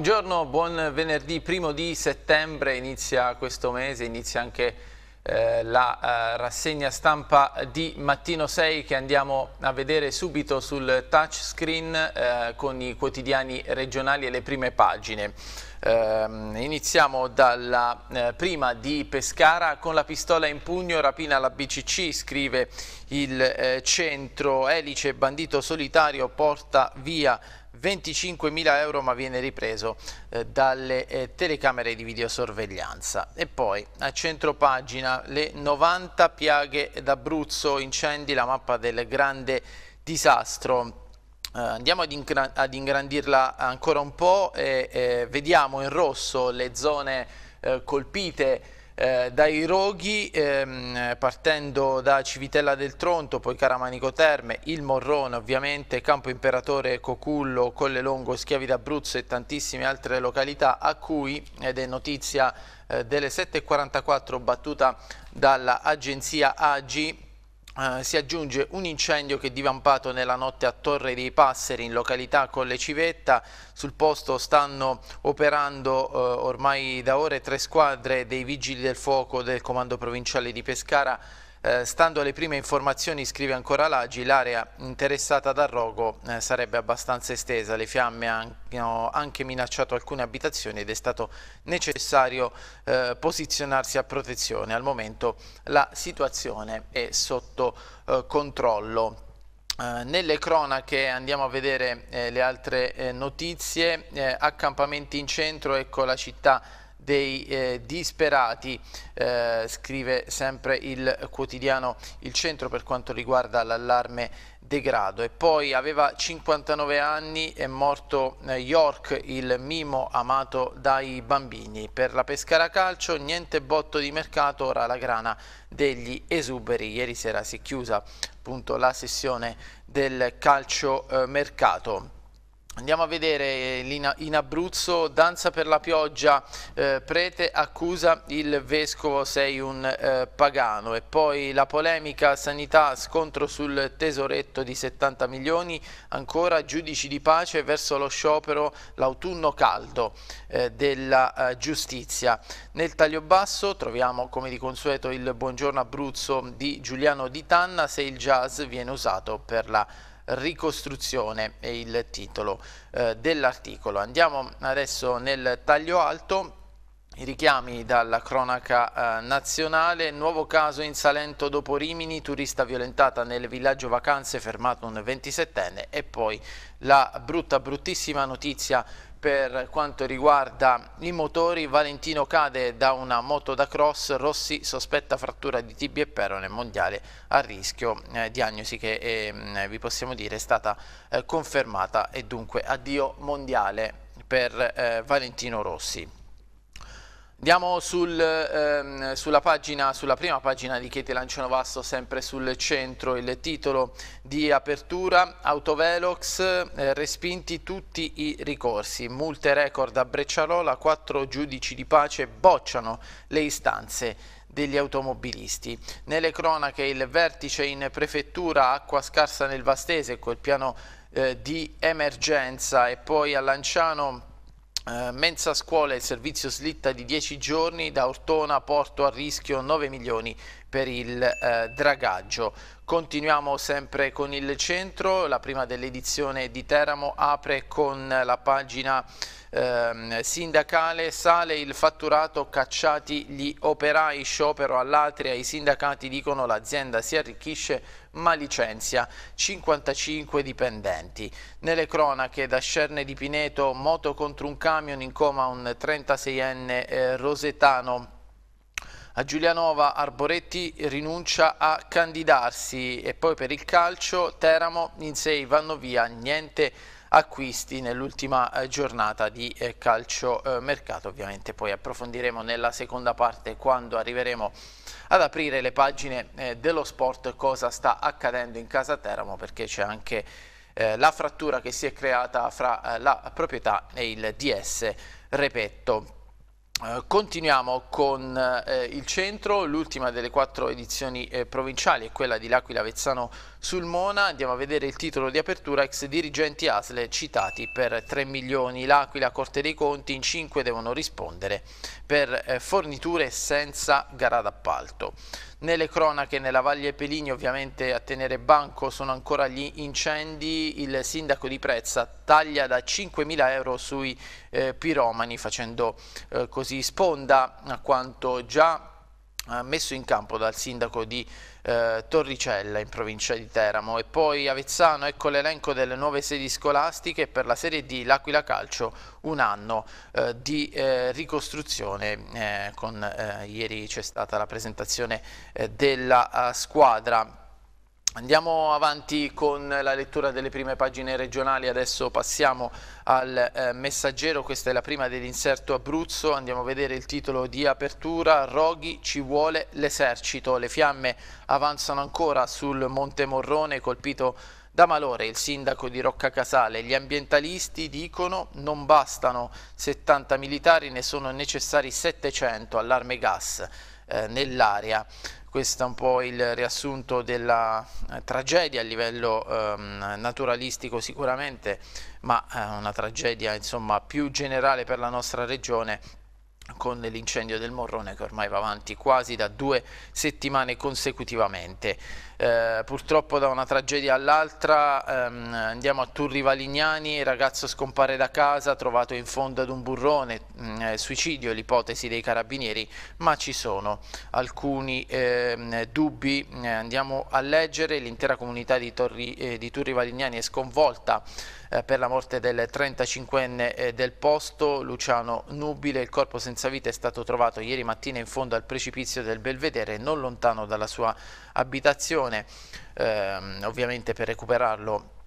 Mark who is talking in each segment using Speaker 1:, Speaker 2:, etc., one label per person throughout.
Speaker 1: Buongiorno, buon venerdì primo di settembre, inizia questo mese, inizia anche eh, la eh, rassegna stampa di Mattino 6 che andiamo a vedere subito sul touchscreen eh, con i quotidiani regionali e le prime pagine. Ehm, iniziamo dalla eh, prima di Pescara con la pistola in pugno, rapina la BCC, scrive il eh, centro, Elice bandito solitario porta via 25.000 euro ma viene ripreso eh, dalle eh, telecamere di videosorveglianza. E poi a centro pagina le 90 piaghe d'Abruzzo, incendi, la mappa del grande disastro. Uh, andiamo ad, ingra ad, ingrandirla ancora un po' e, e eh, vediamo in rosso le zone uh, colpite eh, dai Roghi ehm, partendo da Civitella del Tronto, poi Caramanico Terme, il Morrone ovviamente, Campo Imperatore, Cocullo, Colle Longo, Schiavi d'Abruzzo e tantissime altre località a cui, ed è notizia eh, delle 7.44 battuta dall'agenzia AGI, eh, si aggiunge un incendio che è divampato nella notte a Torre dei Passeri in località Colle Civetta. Sul posto stanno operando uh, ormai da ore tre squadre dei vigili del fuoco del comando provinciale di Pescara eh, stando alle prime informazioni, scrive ancora l'Agi, l'area interessata dal rogo eh, sarebbe abbastanza estesa, le fiamme hanno anche minacciato alcune abitazioni ed è stato necessario eh, posizionarsi a protezione. Al momento la situazione è sotto eh, controllo. Eh, nelle cronache andiamo a vedere eh, le altre notizie, accampamenti in centro, ecco la città dei eh, disperati, eh, scrive sempre il quotidiano Il Centro per quanto riguarda l'allarme degrado. E poi aveva 59 anni, è morto eh, York, il mimo amato dai bambini. Per la Pescara Calcio niente botto di mercato, ora la grana degli esuberi. Ieri sera si è chiusa appunto la sessione del calcio mercato. Andiamo a vedere eh, in Abruzzo, danza per la pioggia, eh, prete accusa il vescovo sei un eh, pagano e poi la polemica sanità scontro sul tesoretto di 70 milioni, ancora giudici di pace verso lo sciopero, l'autunno caldo eh, della eh, giustizia. Nel taglio basso troviamo come di consueto il buongiorno Abruzzo di Giuliano Di Tanna se il jazz viene usato per la giustizia ricostruzione è il titolo eh, dell'articolo. Andiamo adesso nel taglio alto i richiami dalla cronaca eh, nazionale, nuovo caso in Salento dopo Rimini, turista violentata nel villaggio vacanze, fermato un 27enne e poi la brutta, bruttissima notizia per quanto riguarda i motori, Valentino cade da una moto da cross, Rossi sospetta frattura di tibia e perone mondiale a rischio, eh, diagnosi che eh, vi possiamo dire è stata eh, confermata e dunque addio mondiale per eh, Valentino Rossi. Andiamo sul, ehm, sulla, pagina, sulla, prima pagina di Chieti Chete Lancionovasso, sempre sul centro, il titolo di apertura, Autovelox, eh, respinti tutti i ricorsi, multe record a Brecciarola, quattro giudici di pace bocciano le istanze degli automobilisti. Nelle cronache il vertice in prefettura, acqua scarsa nel Vastese col piano eh, di emergenza e poi a Lanciano eh, mensa scuola il servizio slitta di 10 giorni da Ortona Porto a rischio 9 milioni per il eh, dragaggio. Continuiamo sempre con il centro, la prima dell'edizione di Teramo apre con la pagina eh, sindacale, sale il fatturato, cacciati gli operai, sciopero all'Atria, i sindacati dicono l'azienda si arricchisce ma licenzia 55 dipendenti. Nelle cronache da Scerne di Pineto, moto contro un camion in coma un 36enne eh, rosetano. A Giulianova Arboretti rinuncia a candidarsi e poi per il calcio Teramo in 6 vanno via niente acquisti nell'ultima eh, giornata di eh, calcio eh, mercato. Ovviamente poi approfondiremo nella seconda parte quando arriveremo ad aprire le pagine dello sport cosa sta accadendo in casa Teramo perché c'è anche la frattura che si è creata fra la proprietà e il DS Repetto. Eh, continuiamo con eh, il centro, l'ultima delle quattro edizioni eh, provinciali è quella di L'Aquila Vezzano sul Mona. andiamo a vedere il titolo di apertura ex dirigenti ASLE citati per 3 milioni, L'Aquila Corte dei Conti in 5 devono rispondere per eh, forniture senza gara d'appalto. Nelle cronache nella Valle Peligno ovviamente a tenere banco sono ancora gli incendi, il sindaco di Prezza taglia da 5.000 euro sui eh, piromani facendo eh, così sponda a quanto già eh, messo in campo dal sindaco di Prezza eh, Torricella in provincia di Teramo e poi Avezzano, ecco l'elenco delle nuove sedi scolastiche per la Serie D, l'Aquila Calcio, un anno eh, di eh, ricostruzione, eh, con, eh, ieri c'è stata la presentazione eh, della squadra Andiamo avanti con la lettura delle prime pagine regionali, adesso passiamo al eh, messaggero, questa è la prima dell'inserto Abruzzo, andiamo a vedere il titolo di apertura, Roghi ci vuole l'esercito, le fiamme avanzano ancora sul Monte Morrone colpito da Malore, il sindaco di Rocca Casale, gli ambientalisti dicono non bastano 70 militari, ne sono necessari 700, allarme gas eh, nell'area questo è un po' il riassunto della eh, tragedia a livello ehm, naturalistico sicuramente, ma eh, una tragedia insomma, più generale per la nostra regione con l'incendio del Morrone che ormai va avanti quasi da due settimane consecutivamente eh, purtroppo da una tragedia all'altra ehm, andiamo a Turri Valignani, il ragazzo scompare da casa, trovato in fondo ad un burrone, mh, mm, suicidio l'ipotesi dei carabinieri, ma ci sono alcuni ehm, dubbi, eh, andiamo a leggere, l'intera comunità di, Torri, eh, di Turri Valignani è sconvolta eh, per la morte del 35enne eh, del posto, Luciano Nubile, il corpo senza vita è stato trovato ieri mattina in fondo al precipizio del Belvedere, non lontano dalla sua abitazione situazione, ehm, ovviamente per recuperarlo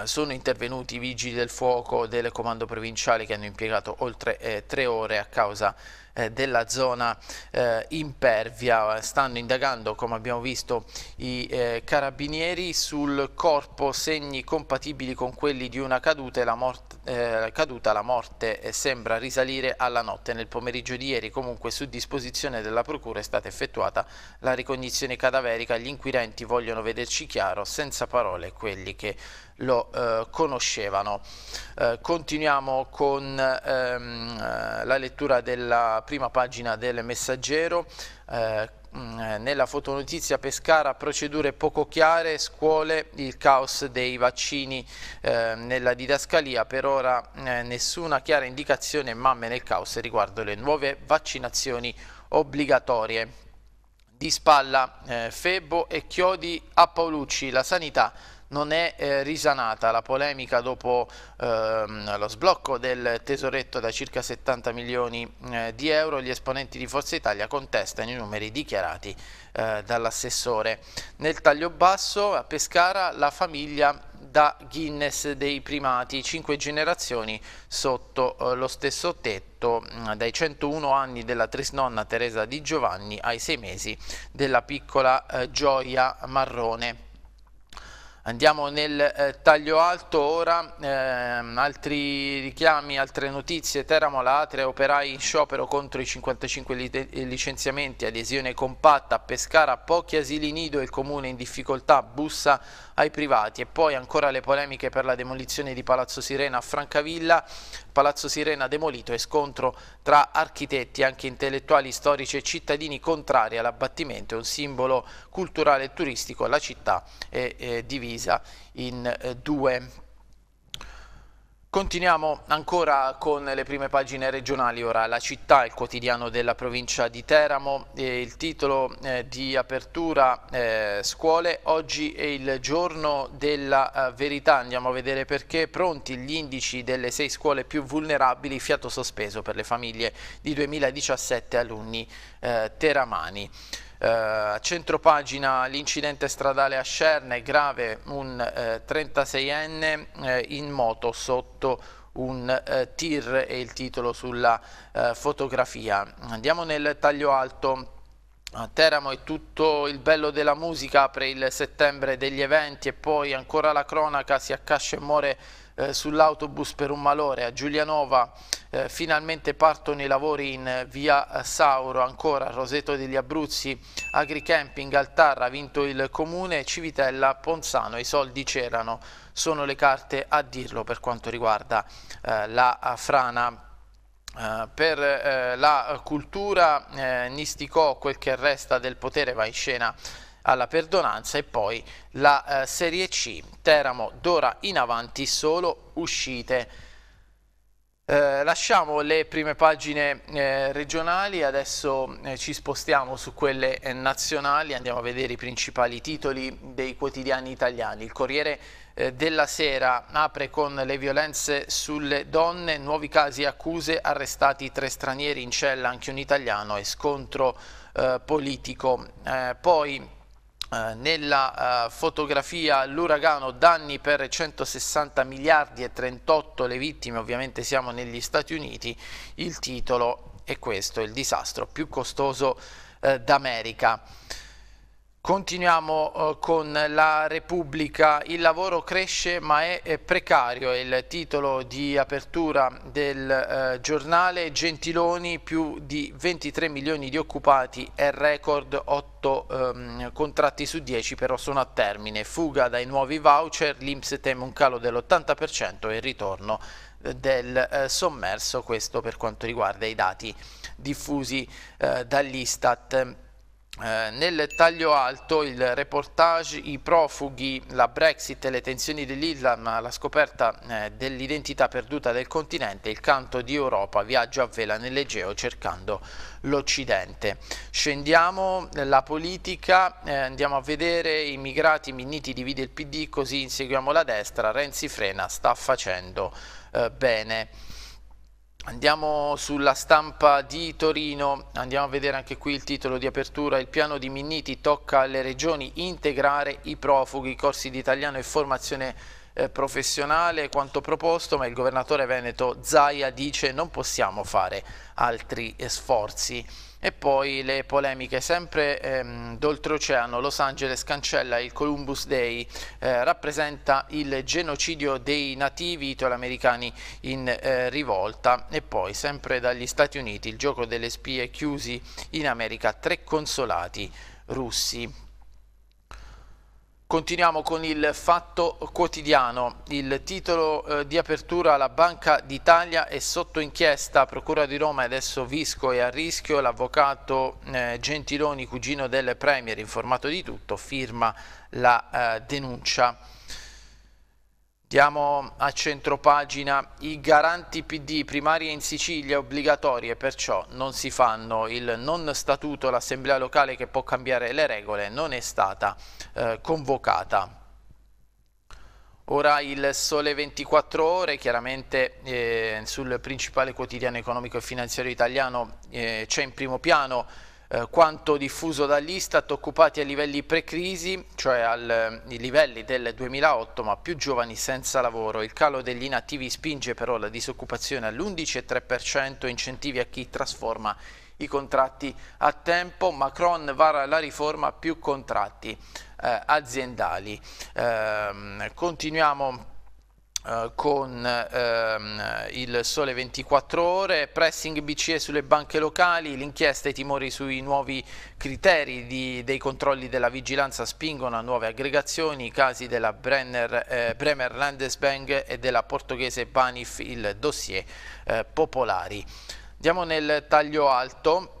Speaker 1: eh, sono intervenuti i vigili del fuoco del comando provinciale che hanno impiegato oltre eh, tre ore a causa eh, della zona eh, impervia. Stanno indagando, come abbiamo visto, i eh, carabinieri sul corpo segni compatibili con quelli di una caduta e la morte eh, caduta la morte eh, sembra risalire alla notte. Nel pomeriggio di ieri comunque su disposizione della procura è stata effettuata la ricognizione cadaverica. Gli inquirenti vogliono vederci chiaro, senza parole, quelli che lo eh, conoscevano. Eh, continuiamo con ehm, eh, la lettura della prima pagina del messaggero eh, mm, eh, nella fotonotizia Pescara procedure poco chiare, scuole, il caos dei vaccini eh, nella didascalia, per ora eh, nessuna chiara indicazione mamme nel caos riguardo le nuove vaccinazioni obbligatorie. Di spalla eh, Febbo e Chiodi a Paolucci, la sanità non è eh, risanata. La polemica dopo ehm, lo sblocco del tesoretto da circa 70 milioni eh, di euro, gli esponenti di Forza Italia contestano i numeri dichiarati eh, dall'assessore. Nel taglio basso a Pescara la famiglia da Guinness dei primati, 5 generazioni sotto eh, lo stesso tetto, mm, dai 101 anni della trisnonna Teresa di Giovanni ai 6 mesi della piccola eh, Gioia Marrone. Andiamo nel eh, taglio alto ora, ehm, altri richiami, altre notizie, Teramo, la Atria, operai in sciopero contro i 55 li eh, licenziamenti, adesione compatta, Pescara, pochi asili nido, il comune in difficoltà, bussa ai privati e poi ancora le polemiche per la demolizione di Palazzo Sirena a Francavilla, Palazzo Sirena demolito e scontro tra architetti, anche intellettuali, storici e cittadini contrari all'abbattimento, è un simbolo culturale e turistico, la città è eh, divisa in eh, due Continuiamo ancora con le prime pagine regionali, ora la città, il quotidiano della provincia di Teramo, il titolo eh, di apertura eh, scuole, oggi è il giorno della eh, verità, andiamo a vedere perché, pronti gli indici delle sei scuole più vulnerabili, fiato sospeso per le famiglie di 2017 alunni teramani. Eh, a centro pagina l'incidente stradale a Scerne, grave un 36enne eh, eh, in moto sotto un tir e il titolo sulla fotografia. Andiamo nel taglio alto. A Teramo è tutto il bello della musica, apre il settembre degli eventi e poi ancora la cronaca, si accascia e muore eh, sull'autobus per un malore. A Giulianova eh, finalmente partono i lavori in eh, via eh, Sauro, ancora Roseto degli Abruzzi, Agricamping, Altarra, ha vinto il comune, Civitella, Ponzano, i soldi c'erano, sono le carte a dirlo per quanto riguarda eh, la eh, frana. Uh, per uh, la cultura eh, Nisticò quel che resta del potere va in scena alla perdonanza e poi la eh, Serie C, Teramo d'ora in avanti solo uscite. Eh, lasciamo le prime pagine eh, regionali, adesso eh, ci spostiamo su quelle eh, nazionali, andiamo a vedere i principali titoli dei quotidiani italiani. Il Corriere eh, della Sera apre con le violenze sulle donne, nuovi casi accuse, arrestati tre stranieri in cella, anche un italiano e scontro politico. poi eh, nella uh, fotografia l'uragano danni per 160 miliardi e 38 le vittime, ovviamente siamo negli Stati Uniti, il titolo è questo, il disastro più costoso uh, d'America. Continuiamo eh, con la Repubblica, il lavoro cresce ma è precario, è il titolo di apertura del eh, giornale, Gentiloni più di 23 milioni di occupati è record 8 ehm, contratti su 10 però sono a termine, fuga dai nuovi voucher, l'Inps teme un calo dell'80% e il ritorno eh, del sommerso, questo per quanto riguarda i dati diffusi dall'Istat eh, nel taglio alto il reportage I profughi, la Brexit e le tensioni dell'Islam, la scoperta eh, dell'identità perduta del continente, il canto di Europa viaggio a vela nell'Egeo cercando l'Occidente. Scendiamo eh, la politica, eh, andiamo a vedere immigrati, Minniti divide il PD, così inseguiamo la destra, Renzi frena, sta facendo eh, bene. Andiamo sulla stampa di Torino, andiamo a vedere anche qui il titolo di apertura. Il piano di Minniti tocca alle regioni integrare i profughi, corsi di italiano e formazione eh, professionale quanto proposto, ma il governatore veneto Zaia dice non possiamo fare altri eh, sforzi. E poi le polemiche, sempre ehm, d'oltreoceano, Los Angeles cancella il Columbus Day, eh, rappresenta il genocidio dei nativi italoamericani in eh, rivolta e poi sempre dagli Stati Uniti il gioco delle spie chiusi in America, tre consolati russi. Continuiamo con il fatto quotidiano. Il titolo eh, di apertura alla Banca d'Italia è sotto inchiesta. Procura di Roma e adesso Visco è a rischio. L'avvocato eh, Gentiloni, cugino del Premier, informato di tutto, firma la eh, denuncia. Diamo a centropagina i garanti PD primarie in Sicilia obbligatorie, perciò non si fanno. Il non statuto, l'assemblea locale che può cambiare le regole, non è stata eh, convocata. Ora il sole 24 ore, chiaramente eh, sul principale quotidiano economico e finanziario italiano eh, c'è in primo piano eh, quanto diffuso dall'Istat occupati a livelli pre-crisi, cioè ai eh, livelli del 2008, ma più giovani senza lavoro. Il calo degli inattivi spinge però la disoccupazione all'11,3%, incentivi a chi trasforma i contratti a tempo, Macron vara la riforma più contratti eh, aziendali. Ehm, continuiamo eh, con ehm, il sole 24 ore, pressing BCE sulle banche locali, l'inchiesta e i timori sui nuovi criteri di, dei controlli della vigilanza spingono a nuove aggregazioni, i casi della Brenner, eh, Bremer Landesbank e della portoghese Banif, il dossier eh, popolari. Andiamo nel taglio alto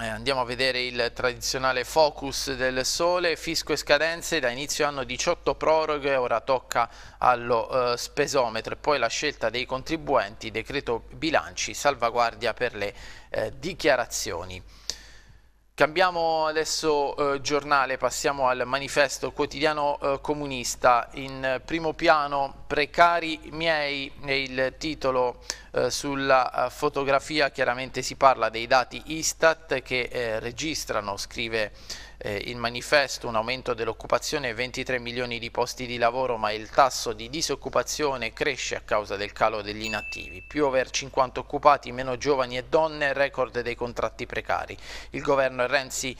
Speaker 1: eh, andiamo a vedere il tradizionale focus del sole, fisco e scadenze, da inizio anno 18 proroghe, ora tocca allo eh, spesometro e poi la scelta dei contribuenti, decreto bilanci, salvaguardia per le eh, dichiarazioni. Cambiamo adesso eh, giornale, passiamo al manifesto quotidiano eh, comunista. In primo piano Precari miei è il titolo eh, sulla eh, fotografia, chiaramente si parla dei dati Istat che eh, registrano, scrive eh, il manifesto un aumento dell'occupazione 23 milioni di posti di lavoro ma il tasso di disoccupazione cresce a causa del calo degli inattivi più over 50 occupati meno giovani e donne record dei contratti precari il governo Renzi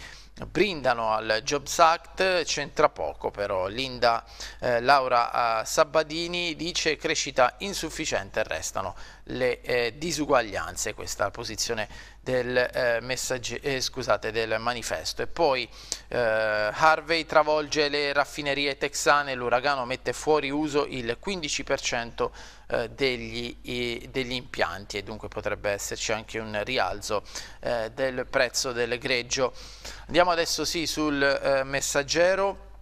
Speaker 1: brindano al Jobs Act, c'entra poco però. Linda eh, Laura eh, Sabbadini dice crescita insufficiente, restano le eh, disuguaglianze, questa posizione del, eh, eh, scusate, del manifesto. E poi eh, Harvey travolge le raffinerie texane, l'uragano mette fuori uso il 15% eh, degli, degli, impianti e dunque potrebbe esserci anche un rialzo eh, del prezzo del greggio. Andiamo adesso sì, sul messaggero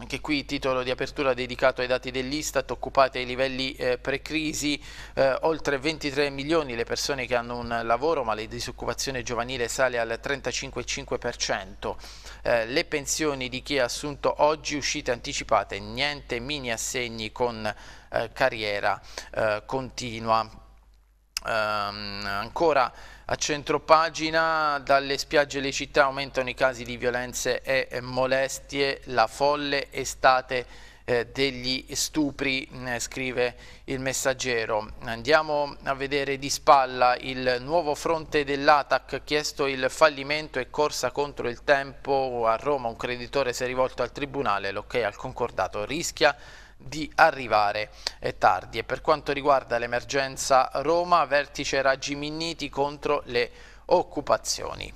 Speaker 1: anche qui titolo di apertura dedicato ai dati dell'Istat occupati ai livelli eh, pre-crisi, eh, oltre 23 milioni le persone che hanno un lavoro ma la disoccupazione giovanile sale al 35,5%, eh, le pensioni di chi ha assunto oggi uscite anticipate, niente mini assegni con eh, carriera eh, continua. Um, ancora a centropagina, dalle spiagge le città aumentano i casi di violenze e molestie, la folle estate eh, degli stupri, mm, scrive il messaggero. Andiamo a vedere di spalla il nuovo fronte dell'ATAC, chiesto il fallimento e corsa contro il tempo. A Roma un creditore si è rivolto al Tribunale, l'ok al concordato rischia di arrivare eh, tardi. E per quanto riguarda l'emergenza Roma, vertice raggi minniti contro le occupazioni.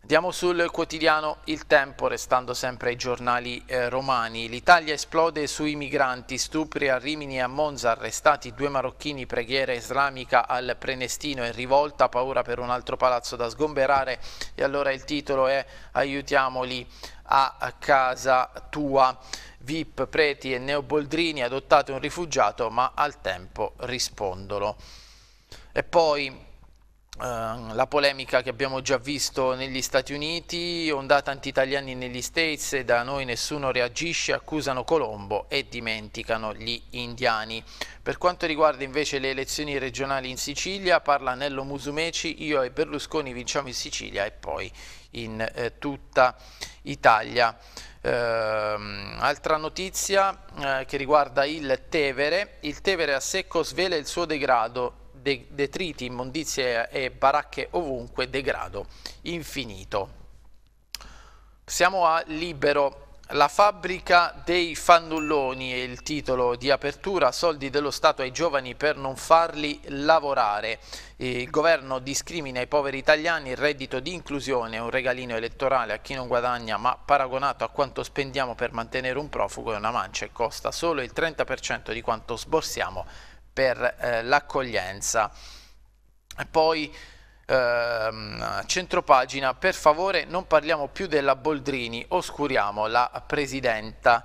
Speaker 1: Andiamo sul quotidiano Il Tempo, restando sempre ai giornali eh, romani. L'Italia esplode sui migranti, stupri a Rimini e a Monza, arrestati due marocchini, preghiera islamica al Prenestino e rivolta, paura per un altro palazzo da sgomberare. E allora il titolo è Aiutiamoli a casa tua. VIP, preti e neoboldrini, adottate un rifugiato, ma al tempo rispondolo. E poi ehm, la polemica che abbiamo già visto negli Stati Uniti, ondata anti-italiani negli States e da noi nessuno reagisce, accusano Colombo e dimenticano gli indiani. Per quanto riguarda invece le elezioni regionali in Sicilia, parla Nello Musumeci, io e Berlusconi vinciamo in Sicilia e poi in eh, tutta Italia. Eh, altra notizia eh, che riguarda il Tevere, il Tevere a secco svela il suo degrado, De detriti, immondizie e baracche ovunque, degrado infinito. Siamo a Libero, la fabbrica dei fannulloni è il titolo di apertura, soldi dello Stato ai giovani per non farli lavorare. Il governo discrimina i poveri italiani, il reddito di inclusione è un regalino elettorale a chi non guadagna, ma paragonato a quanto spendiamo per mantenere un profugo è una mancia e costa solo il 30% di quanto sborsiamo per eh, l'accoglienza. Poi ehm, centropagina, per favore non parliamo più della Boldrini, oscuriamo la Presidenta.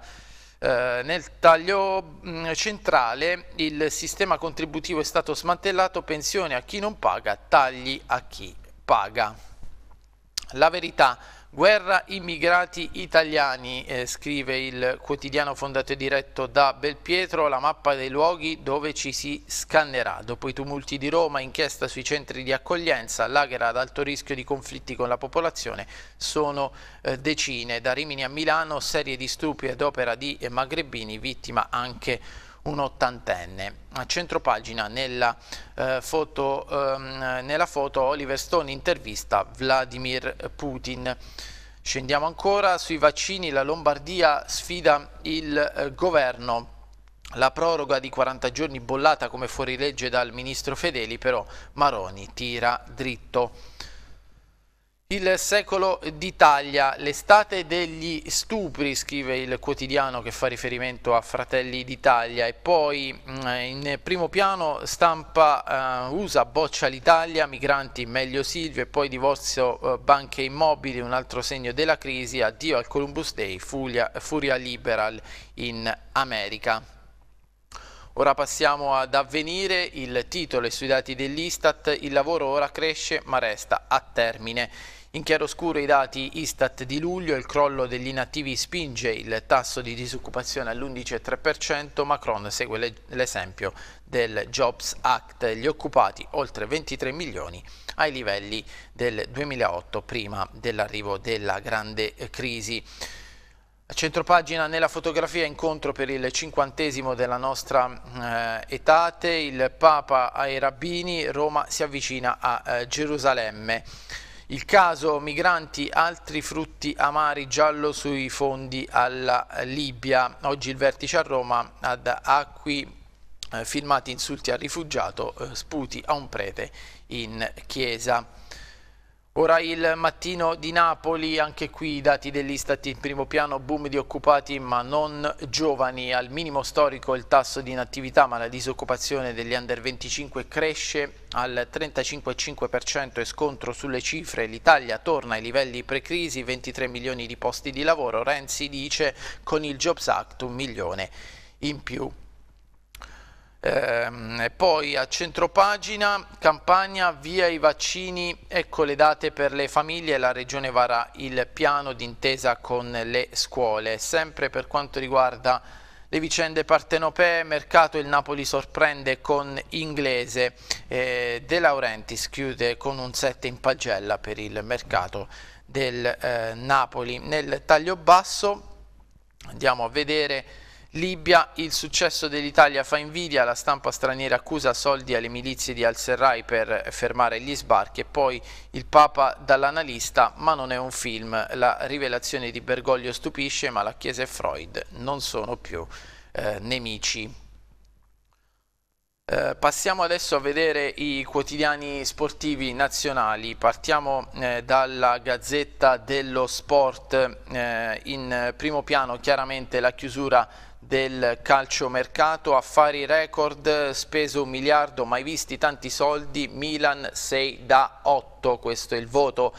Speaker 1: Eh, nel taglio mm, centrale il sistema contributivo è stato smantellato, pensione a chi non paga, tagli a chi paga. La verità Guerra immigrati italiani, eh, scrive il quotidiano fondato e diretto da Belpietro, la mappa dei luoghi dove ci si scannerà. Dopo i tumulti di Roma, inchiesta sui centri di accoglienza, lager ad alto rischio di conflitti con la popolazione, sono eh, decine. Da Rimini a Milano, serie di stupri ad opera di eh, magrebini, vittima anche un ottantenne. A centropagina nella, eh, foto, ehm, nella foto Oliver Stone intervista Vladimir Putin. Scendiamo ancora sui vaccini, la Lombardia sfida il eh, governo. La proroga di 40 giorni bollata come fuorilegge dal ministro Fedeli, però Maroni tira dritto. Il secolo d'Italia, l'estate degli stupri, scrive il quotidiano che fa riferimento a Fratelli d'Italia e poi mm, in primo piano stampa eh, USA boccia l'Italia, migranti meglio Silvio e poi divorzio eh, banche immobili, un altro segno della crisi, addio al Columbus Day, furia, furia liberal in America. Ora passiamo ad avvenire, il titolo è sui dati dell'Istat, il lavoro ora cresce ma resta a termine. In chiaroscuro i dati Istat di luglio, il crollo degli inattivi spinge il tasso di disoccupazione all'11,3%, Macron segue l'esempio del Jobs Act, gli occupati oltre 23 milioni ai livelli del 2008 prima dell'arrivo della grande crisi. A centropagina nella fotografia incontro per il cinquantesimo della nostra eh, etate, il Papa ai rabbini, Roma si avvicina a eh, Gerusalemme. Il caso migranti, altri frutti amari giallo sui fondi alla Libia. Oggi il vertice a Roma ad Acqui eh, filmati insulti al rifugiato, eh, sputi a un prete in chiesa. Ora il mattino di Napoli, anche qui i dati dell'Istat in primo piano, boom di occupati ma non giovani, al minimo storico il tasso di inattività ma la disoccupazione degli under 25 cresce al 35,5% e scontro sulle cifre, l'Italia torna ai livelli pre-crisi, 23 milioni di posti di lavoro, Renzi dice con il Jobs Act un milione in più. Eh, poi a centropagina, campagna, via i vaccini, ecco le date per le famiglie, la Regione varrà il piano d'intesa con le scuole. Sempre per quanto riguarda le vicende partenopee, mercato il Napoli sorprende con inglese, eh, De Laurentiis chiude con un 7 in pagella per il mercato del eh, Napoli. Nel taglio basso andiamo a vedere Libia, il successo dell'Italia fa invidia, la stampa straniera accusa soldi alle milizie di Al-Serrai per fermare gli sbarchi e poi il Papa dall'analista, ma non è un film, la rivelazione di Bergoglio stupisce, ma la Chiesa e Freud non sono più eh, nemici. Eh, passiamo adesso a vedere i quotidiani sportivi nazionali, partiamo eh, dalla Gazzetta dello Sport, eh, in primo piano chiaramente la chiusura del calciomercato, affari record, speso un miliardo, mai visti tanti soldi, Milan 6 da 8, questo è il voto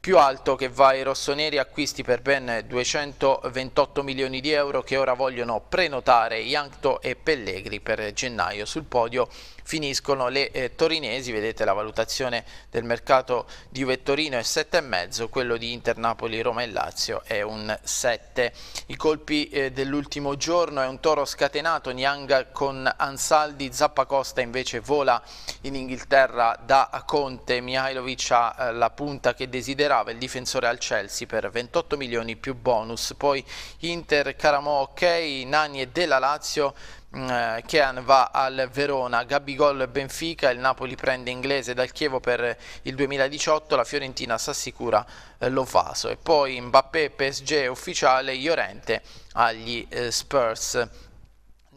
Speaker 1: più alto che va ai rossoneri, acquisti per ben 228 milioni di euro che ora vogliono prenotare Iancto e Pellegri per gennaio sul podio finiscono le eh, torinesi, vedete la valutazione del mercato di Juve Torino è 7,5, quello di Inter Napoli, Roma e Lazio è un 7. I colpi eh, dell'ultimo giorno è un toro scatenato, Niang con Ansaldi, Zappacosta invece vola in Inghilterra da Conte, Mihailovic ha eh, la punta che desiderava, il difensore al Chelsea per 28 milioni più bonus, poi Inter, Caramo ok, Nani e della Lazio Mm, eh, Kean va al Verona, Gabigol Benfica, il Napoli prende inglese dal Chievo per il 2018, la Fiorentina s'assicura eh, Lovaso e poi Mbappé PSG ufficiale, Iorente agli eh, Spurs.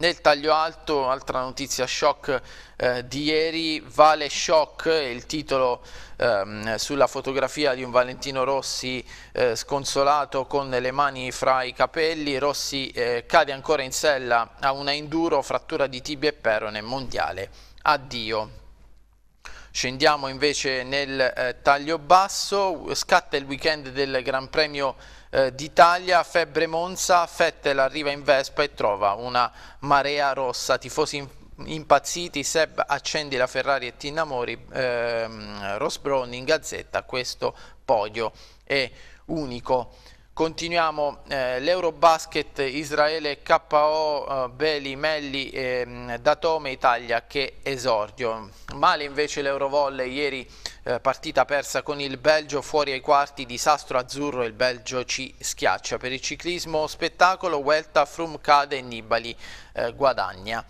Speaker 1: Nel taglio alto, altra notizia shock eh, di ieri, Vale Shock, il titolo ehm, sulla fotografia di un Valentino Rossi eh, sconsolato con le mani fra i capelli, Rossi eh, cade ancora in sella a una enduro, frattura di tibia e perone, mondiale, addio. Scendiamo invece nel eh, taglio basso, scatta il weekend del Gran Premio eh, d'Italia, febbre Monza, Fettel arriva in Vespa e trova una marea rossa, tifosi impazziti, Seb accendi la Ferrari e ti innamori, ehm, Ross Brown in Gazzetta, questo podio è unico. Continuiamo eh, l'Eurobasket Israele KO eh, Beli, Melli, eh, Datome, Italia che esordio. Male invece l'Eurovolle ieri eh, partita persa con il Belgio fuori ai quarti, disastro azzurro il Belgio ci schiaccia. Per il ciclismo spettacolo Welta, Frum cade e Nibali eh, guadagna.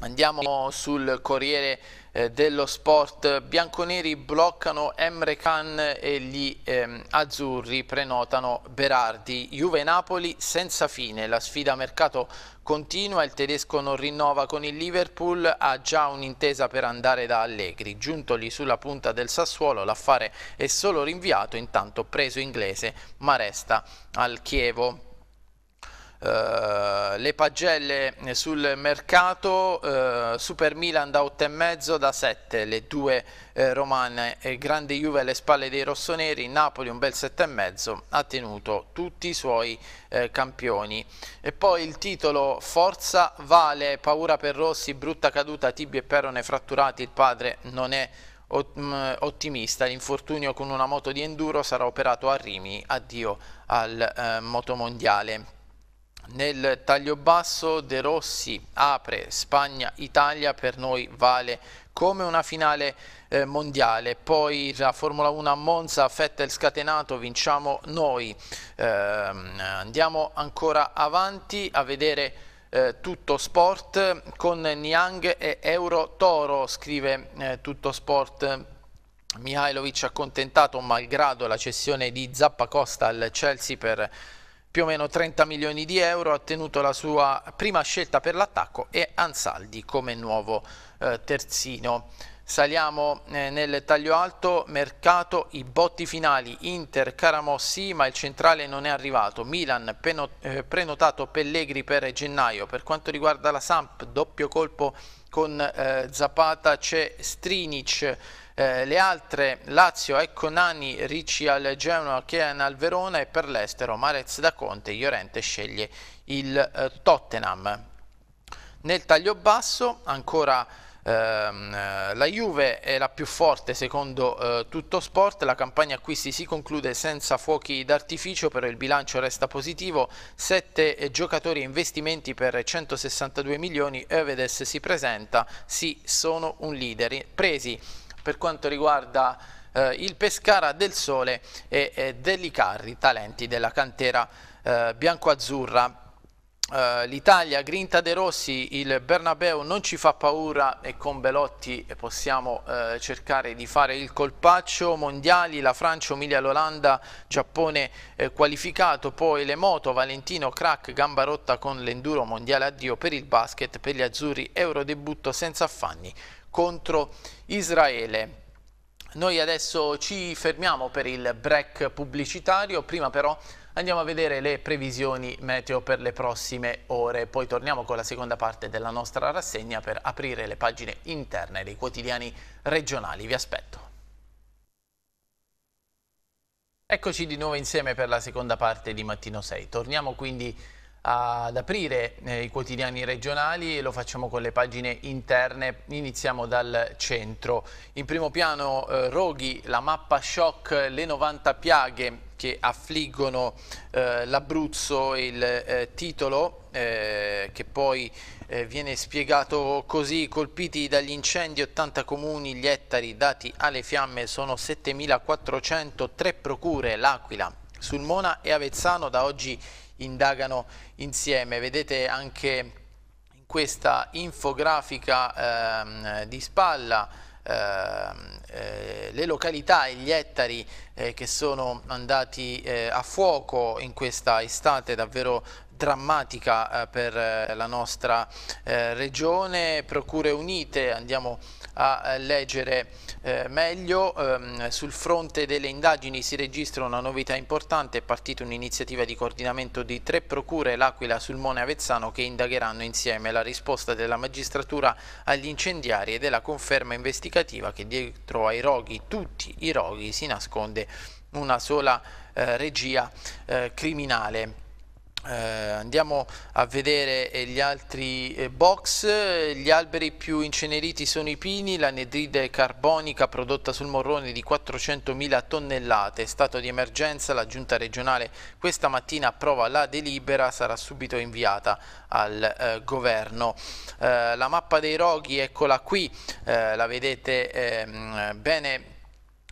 Speaker 1: Andiamo sul Corriere eh, dello sport bianconeri bloccano Emre Can e gli ehm, azzurri prenotano Berardi. Juve-Napoli senza fine, la sfida a mercato continua, il tedesco non rinnova con il Liverpool, ha già un'intesa per andare da Allegri. Giuntoli sulla punta del Sassuolo, l'affare è solo rinviato, intanto preso inglese ma resta al Chievo. Eh, le pagelle sul mercato, uh, Super Milan da 8,5 da 7, le due eh, romane e eh, grande Juve alle spalle dei rossoneri, Napoli un bel 7,5 ha tenuto tutti i suoi eh, campioni. E poi il titolo Forza Vale, paura per Rossi, brutta caduta, tibi e Perone fratturati, il padre non è mm, ottimista, l'infortunio con una moto di enduro sarà operato a Rimini, addio al eh, motomondiale. Nel taglio basso De Rossi apre Spagna-Italia, per noi vale come una finale eh, mondiale. Poi la Formula 1 a Monza, Fettel scatenato, vinciamo noi. Eh, andiamo ancora avanti a vedere eh, Tutto Sport con Niang e Euro Toro, scrive eh, Tutto Sport. Mihailovic accontentato malgrado la cessione di Zappacosta al Chelsea per più o meno 30 milioni di euro, ha tenuto la sua prima scelta per l'attacco e Ansaldi come nuovo eh, terzino. Saliamo eh, nel taglio alto, mercato, i botti finali, Inter, Caramossi, ma il centrale non è arrivato, Milan peno, eh, prenotato Pellegri per gennaio, per quanto riguarda la Samp, doppio colpo con eh, Zapata, c'è Strinic, eh, le altre Lazio, ecco Nani, Ricci al Genoa, Kieran al Verona e per l'estero Marez da Conte, Iorente sceglie il eh, Tottenham. Nel taglio basso ancora ehm, eh, la Juve è la più forte secondo eh, tutto sport, la campagna acquisti si conclude senza fuochi d'artificio, però il bilancio resta positivo, 7 eh, giocatori investimenti per 162 milioni, Evedes si presenta, sì sono un leader, presi per quanto riguarda eh, il Pescara del Sole e, e Delicarri, talenti della cantera eh, bianco-azzurra. Uh, l'Italia, Grinta De Rossi, il Bernabeu non ci fa paura e con Belotti possiamo uh, cercare di fare il colpaccio mondiali, la Francia umilia l'Olanda, Giappone eh, qualificato, poi le moto, Valentino, crack, gamba rotta con l'enduro mondiale addio per il basket, per gli azzurri, eurodebutto senza affanni contro il Israele. Noi adesso ci fermiamo per il break pubblicitario, prima però andiamo a vedere le previsioni meteo per le prossime ore, poi torniamo con la seconda parte della nostra rassegna per aprire le pagine interne dei quotidiani regionali. Vi aspetto. Eccoci di nuovo insieme per la seconda parte di Mattino 6. Torniamo quindi ad aprire eh, i quotidiani regionali e lo facciamo con le pagine interne. Iniziamo dal centro. In primo piano eh, Roghi, la mappa shock, le 90 piaghe che affliggono eh, l'Abruzzo, il eh, titolo eh, che poi eh, viene spiegato così, colpiti dagli incendi 80 comuni, gli ettari dati alle fiamme sono 7.403 procure, L'Aquila, Sulmona e Avezzano da oggi indagano insieme. Vedete anche in questa infografica ehm, di spalla ehm, eh, le località e gli ettari eh, che sono andati eh, a fuoco in questa estate davvero drammatica eh, per eh, la nostra eh, regione. Procure Unite, andiamo a a eh, leggere eh, meglio. Eh, sul fronte delle indagini si registra una novità importante, è partita un'iniziativa di coordinamento di tre procure, l'Aquila, Sulmone e Avezzano, che indagheranno insieme la risposta della magistratura agli incendiari e della conferma investigativa che dietro ai roghi, tutti i roghi, si nasconde una sola eh, regia eh, criminale. Eh, andiamo a vedere eh, gli altri eh, box, gli alberi più inceneriti sono i pini, l'anidride carbonica prodotta sul morrone di 400.000 tonnellate, stato di emergenza, la giunta regionale questa mattina approva la delibera, sarà subito inviata al eh, governo. la mappa dei roghi, eccola qui, la vedete ehm, bene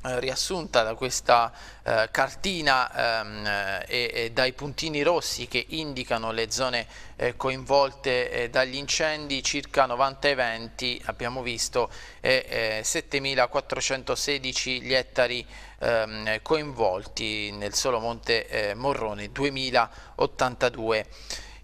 Speaker 1: eh, riassunta da questa eh, cartina ehm, e, e, dai puntini rossi che indicano le zone eh, coinvolte eh, dagli incendi, circa 90 eventi abbiamo visto e 7.416 eh, gli ettari ehm, coinvolti nel solo Monte Morrone, 2.082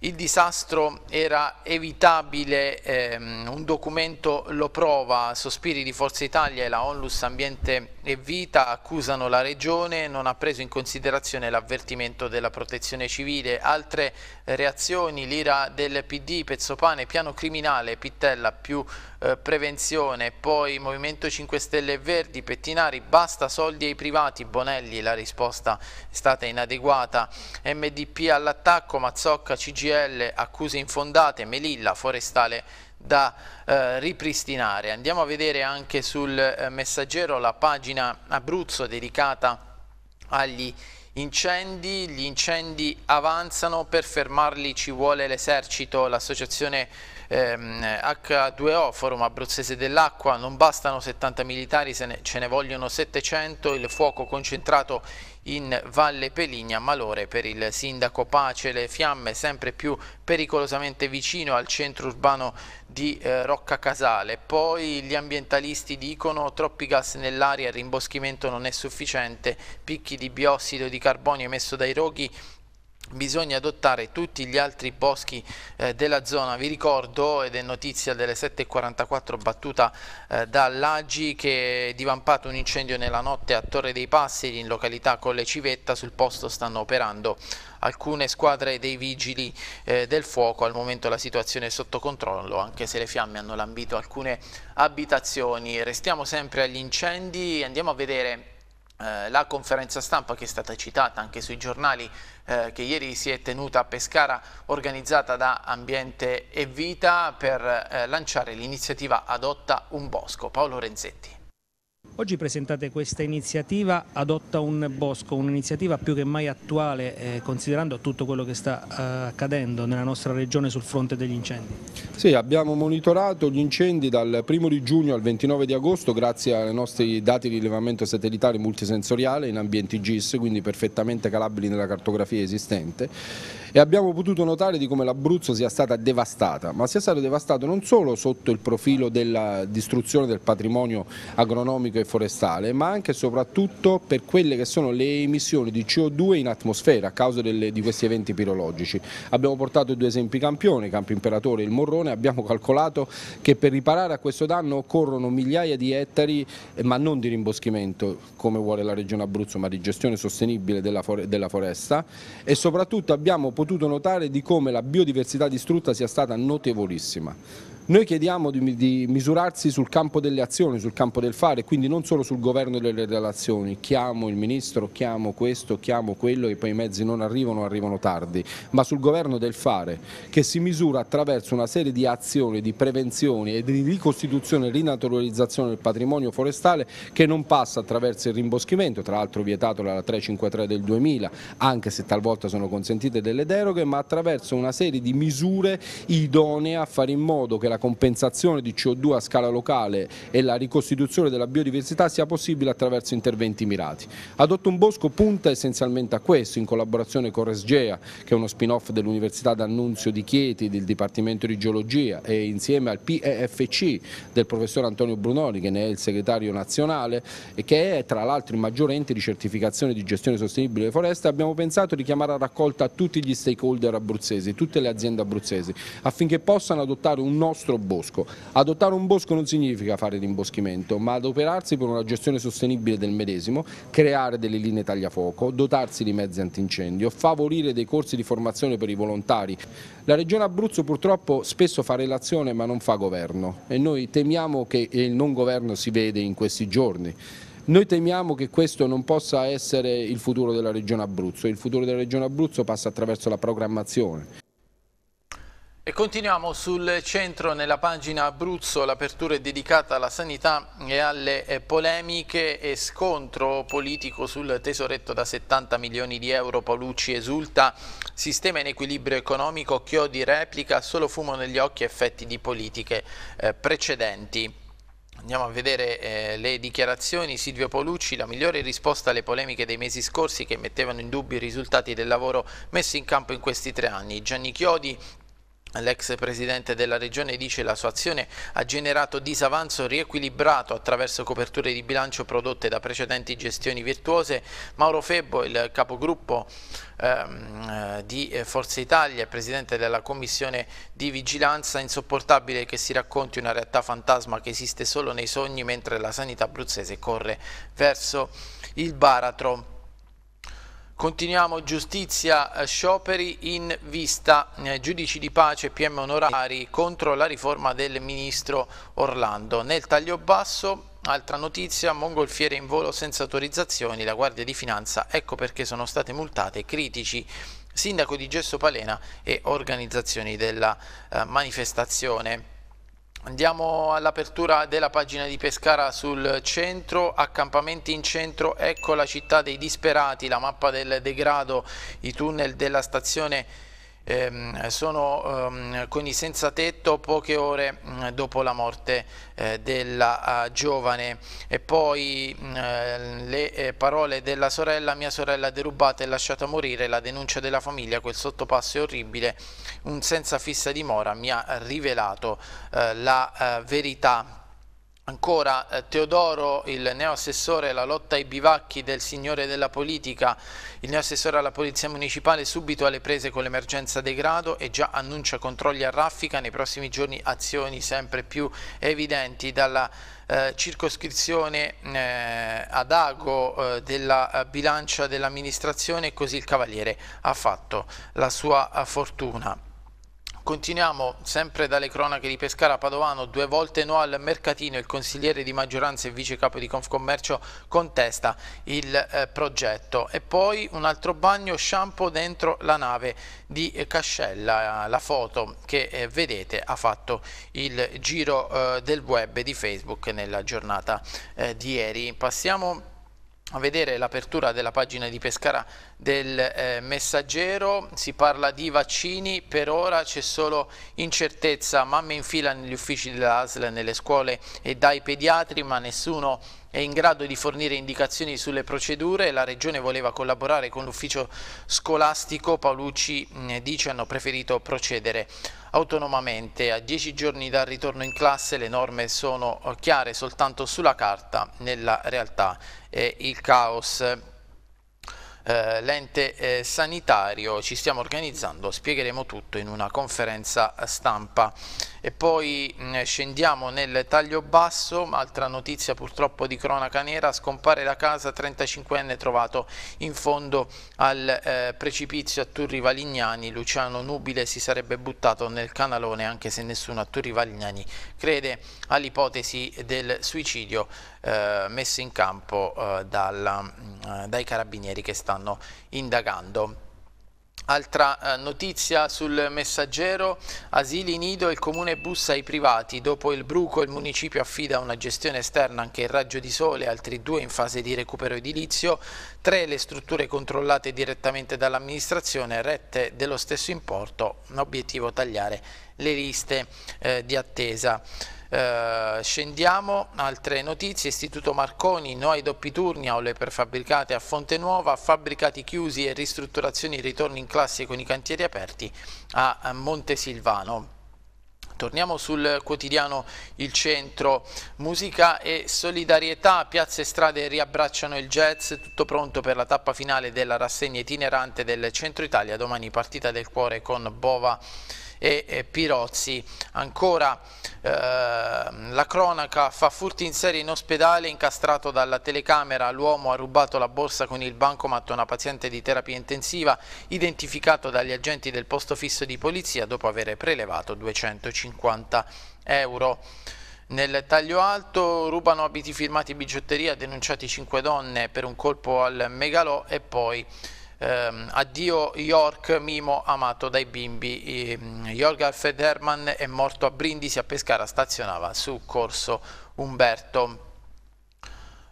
Speaker 1: il disastro era evitabile, ehm, un documento lo prova, Sospiri di Forza Italia e la Onlus Ambiente e Vita accusano la Regione, non ha preso in considerazione l'avvertimento della protezione civile, altre reazioni, l'ira del PD, Pezzopane, piano criminale, Pittella più eh, prevenzione, poi Movimento 5 Stelle e Verdi, Pettinari, basta soldi ai privati, Bonelli, la risposta è stata inadeguata, MDP all'attacco, Mazzocca, CGL, accuse infondate, Melilla, Forestale da eh, ripristinare. Andiamo a vedere anche sul eh, messaggero la pagina Abruzzo dedicata agli incendi. Gli incendi avanzano, per fermarli ci vuole l'esercito, l'associazione ehm, H2O, Forum Abruzzese dell'Acqua, non bastano 70 militari, ne, ce ne vogliono 700, il fuoco concentrato in Valle Peligna, malore per il sindaco Pace, le fiamme sempre più pericolosamente vicino al centro urbano di eh, Rocca Casale. Poi gli ambientalisti dicono troppi gas nell'aria, il rimboschimento non è sufficiente, picchi di biossido di carbonio emesso dai roghi bisogna adottare tutti gli altri boschi eh, della zona. Vi ricordo, ed è notizia delle 7.44 battuta eh, dall'Agi, che è divampato un incendio nella notte a Torre dei Passeri in località Colle Civetta. Sul posto stanno operando alcune squadre dei vigili eh, del fuoco. Al momento la situazione è sotto controllo, anche se le fiamme hanno lambito alcune abitazioni. Restiamo sempre agli incendi, andiamo a vedere eh, la conferenza stampa che è stata citata anche sui giornali eh, che ieri si è tenuta a Pescara organizzata da Ambiente e Vita per eh, lanciare l'iniziativa Adotta un Bosco. Paolo Renzetti.
Speaker 2: Oggi presentate questa iniziativa Adotta un Bosco, un'iniziativa più che mai attuale eh, considerando tutto quello che sta eh, accadendo nella nostra regione sul fronte degli incendi.
Speaker 3: Sì, abbiamo monitorato gli incendi dal 1 di giugno al 29 di agosto grazie ai nostri dati di rilevamento satellitare multisensoriale in ambienti GIS, quindi perfettamente calabili nella cartografia esistente e abbiamo potuto notare di come l'Abruzzo sia stata devastata, ma sia stato devastato non solo sotto il profilo della distruzione del patrimonio agronomico e forestale, ma anche e soprattutto per quelle che sono le emissioni di CO2 in atmosfera a causa delle, di questi eventi pirologici. Abbiamo portato due esempi campioni, Campo Imperatore e il Morrone, abbiamo calcolato che per riparare a questo danno occorrono migliaia di ettari, ma non di rimboschimento come vuole la Regione Abruzzo, ma di gestione sostenibile della, for della foresta e soprattutto abbiamo potuto potuto notare di come la biodiversità distrutta sia stata notevolissima. Noi chiediamo di, di, misurarsi sul campo delle azioni, sul campo del fare, quindi non solo sul governo delle relazioni, chiamo il ministro, chiamo questo, chiamo quello e poi i mezzi non arrivano, arrivano tardi, ma sul governo del fare che si misura attraverso una serie di azioni, di prevenzioni e di ricostituzione e rinaturalizzazione del patrimonio forestale che non passa attraverso il rimboschimento, tra l'altro vietato dalla 353 del 2000, anche se talvolta sono consentite delle deroghe, ma attraverso una serie di misure idonee a fare in modo che la la compensazione di CO2 a scala locale e la ricostituzione della biodiversità sia possibile attraverso interventi mirati. Adotto un Bosco punta essenzialmente a questo, in collaborazione con Resgea, che è uno spin-off dell'Università d'Annunzio di Chieti, del Dipartimento di Geologia e insieme al PEFC del professor Antonio Brunoni, che ne è il segretario nazionale e che è tra l'altro il maggiore ente di certificazione di gestione sostenibile delle foreste, abbiamo pensato di chiamare a raccolta tutti gli stakeholder abruzzesi, tutte le aziende abruzzesi, affinché possano adottare un nostro nostro bosco. Adottare un bosco non significa fare rimboschimento, ma adoperarsi per una gestione sostenibile del medesimo, creare delle linee tagliafuoco, dotarsi di mezzi antincendio, favorire dei corsi di formazione per i volontari. La Regione Abruzzo purtroppo spesso fa relazione ma non fa governo e noi temiamo che il non governo si vede in questi giorni. Noi temiamo che questo non possa essere il futuro della Regione Abruzzo, il futuro della Regione Abruzzo passa attraverso la programmazione.
Speaker 1: E continuiamo sul centro nella pagina Abruzzo, l'apertura è dedicata alla sanità e alle eh, polemiche e scontro politico sul tesoretto da 70 milioni di euro, Paolucci esulta, sistema in equilibrio economico, Chiodi replica, solo fumo negli occhi effetti di politiche eh, precedenti. Andiamo a vedere eh, le dichiarazioni. Silvio Polucci, la migliore risposta alle polemiche dei mesi scorsi che mettevano in dubbio i risultati del lavoro messo in campo in questi tre anni. Gianni Chiodi, L'ex presidente della regione dice che la sua azione ha generato disavanzo riequilibrato attraverso coperture di bilancio prodotte da precedenti gestioni virtuose. Mauro Febbo, il capogruppo ehm, eh, di eh, Forza Italia e presidente della commissione di vigilanza, insopportabile che si racconti una realtà fantasma che esiste solo nei sogni mentre la sanità abruzzese corre verso il baratro. Continuiamo giustizia, eh, scioperi in vista, eh, giudici di pace PM onorari contro la riforma del ministro Orlando. Nel taglio basso Altra notizia, mongolfiere in volo senza autorizzazioni, la Guardia di Finanza, ecco perché sono state multate critici, sindaco di Gesso Palena e organizzazioni della eh, manifestazione. Andiamo all'apertura della pagina di Pescara sul centro, accampamenti in centro, ecco la città dei disperati, la mappa del degrado, i tunnel della stazione ehm, sono ehm, con senza tetto poche ore mh, mm, dopo la morte eh, della ah, giovane e poi mh, mm, eh, le eh, parole della sorella mia sorella derubata e lasciata morire la denuncia della famiglia quel sottopasso è orribile un senza fissa dimora mi ha rivelato eh, la eh, verità Ancora eh, Teodoro, il neoassessore alla lotta ai bivacchi del Signore della Politica, il neoassessore alla Polizia Municipale subito alle prese con l'emergenza degrado e già annuncia controlli a raffica, nei prossimi giorni azioni sempre più evidenti dalla eh, circoscrizione eh, ad ago eh, della eh, bilancia dell'amministrazione e così il Cavaliere ha fatto la sua eh, fortuna. Continuiamo sempre dalle cronache di Pescara Padovano, due volte no al mercatino, il consigliere di maggioranza e vice capo di Confcommercio contesta il eh, progetto e poi un altro bagno shampoo dentro la nave di eh, Cascella, la foto che eh, vedete ha fatto il giro eh, del web di Facebook nella giornata eh, di ieri. Passiamo a vedere l'apertura della pagina di Pescara del eh, Messaggero, si parla di vaccini, per ora c'è solo incertezza, mamme in fila negli uffici dell'ASL, nelle scuole e dai pediatri, ma nessuno è in grado di fornire indicazioni sulle procedure, la Regione voleva collaborare con l'ufficio scolastico, Paolucci eh, dice hanno preferito procedere autonomamente. A dieci giorni dal ritorno in classe le norme sono eh, chiare soltanto sulla carta, nella realtà è il caos. Eh, l'ente eh, sanitario, ci stiamo organizzando, spiegheremo tutto in una conferenza stampa e poi mm, scendiamo nel taglio basso, altra notizia purtroppo di cronaca nera, scompare la casa 35enne trovato in fondo al eh, precipizio a Turri Valignani, Luciano Nubile si sarebbe buttato nel canalone anche se nessuno a Turri Valignani crede all'ipotesi del suicidio eh, messo in campo eh, dalla, mm, eh, dai carabinieri che stanno indagando. Altra eh, notizia sul messaggero, asili nido, il comune bussa ai privati, dopo il bruco il municipio affida una gestione esterna anche il raggio di sole, altri due in fase di recupero edilizio, tre le strutture controllate direttamente dall'amministrazione, rette dello stesso importo, obiettivo tagliare le liste eh, di attesa. Eh, scendiamo, altre notizie, Istituto Marconi, no ai doppi turni, aule prefabbricate a Fonte Nuova, fabbricati chiusi e ristrutturazioni, ritorni in classe con i cantieri aperti a Montesilvano. Torniamo sul quotidiano Il Centro, musica e solidarietà, piazze e strade riabbracciano il jazz, tutto pronto per la tappa finale della rassegna itinerante del Centro Italia, domani partita del cuore con Bova e, e Pirozzi. Ancora eh, la cronaca fa furti in serie in ospedale, incastrato dalla telecamera, l'uomo ha rubato la borsa con il bancomat a una paziente di terapia intensiva, identificato dagli agenti del posto fisso di polizia dopo aver prelevato 250 euro. Nel taglio alto rubano abiti firmati bigiotteria, denunciati 5 donne per un colpo al megalò e poi ehm, addio York, mimo amato dai bimbi. E, ehm, Jorg Alfred Herman è morto a Brindisi, a Pescara, stazionava su Corso Umberto.